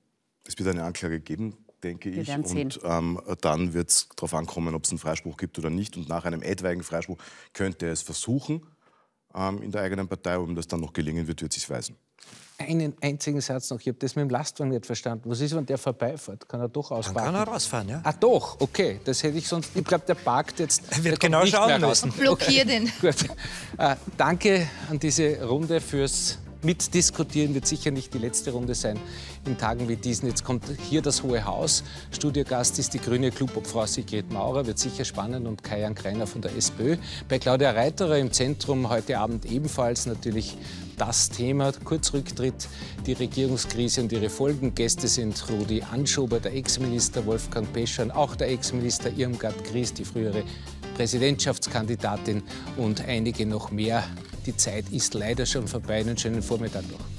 Es wird eine Anklage geben, denke Wir ich. Und ähm, dann wird es darauf ankommen, ob es einen Freispruch gibt oder nicht. Und nach einem etwaigen Freispruch könnte er es versuchen ähm, in der eigenen Partei. Ob ihm das dann noch gelingen wird, wird sich weisen. Einen einzigen Satz noch. Ich habe das mit dem Lastwagen nicht verstanden. Was ist, wenn der vorbeifährt? Kann er doch ausfahren? Dann kann er rausfahren, ja. Ah, doch, okay. Das hätte ich sonst. Ich glaube, der parkt jetzt. Er wird genau schauen müssen. Blockier den. Okay. *laughs* Gut. Äh, danke an diese Runde fürs mitdiskutieren, wird sicher nicht die letzte Runde sein in Tagen wie diesen. Jetzt kommt hier das Hohe Haus. Studiogast ist die grüne Clubobfrau Sigrid Maurer, wird sicher spannend und Kajan Kreiner von der SPÖ. Bei Claudia Reiterer im Zentrum heute Abend ebenfalls natürlich das Thema. Kurzrücktritt, die Regierungskrise und ihre Folgen. Gäste sind Rudi Anschober, der Ex-Minister, Wolfgang Peschern, auch der Ex-Minister Irmgard Gries, die frühere Präsidentschaftskandidatin und einige noch mehr. Die Zeit ist leider schon vorbei. Einen schönen Vormittag noch.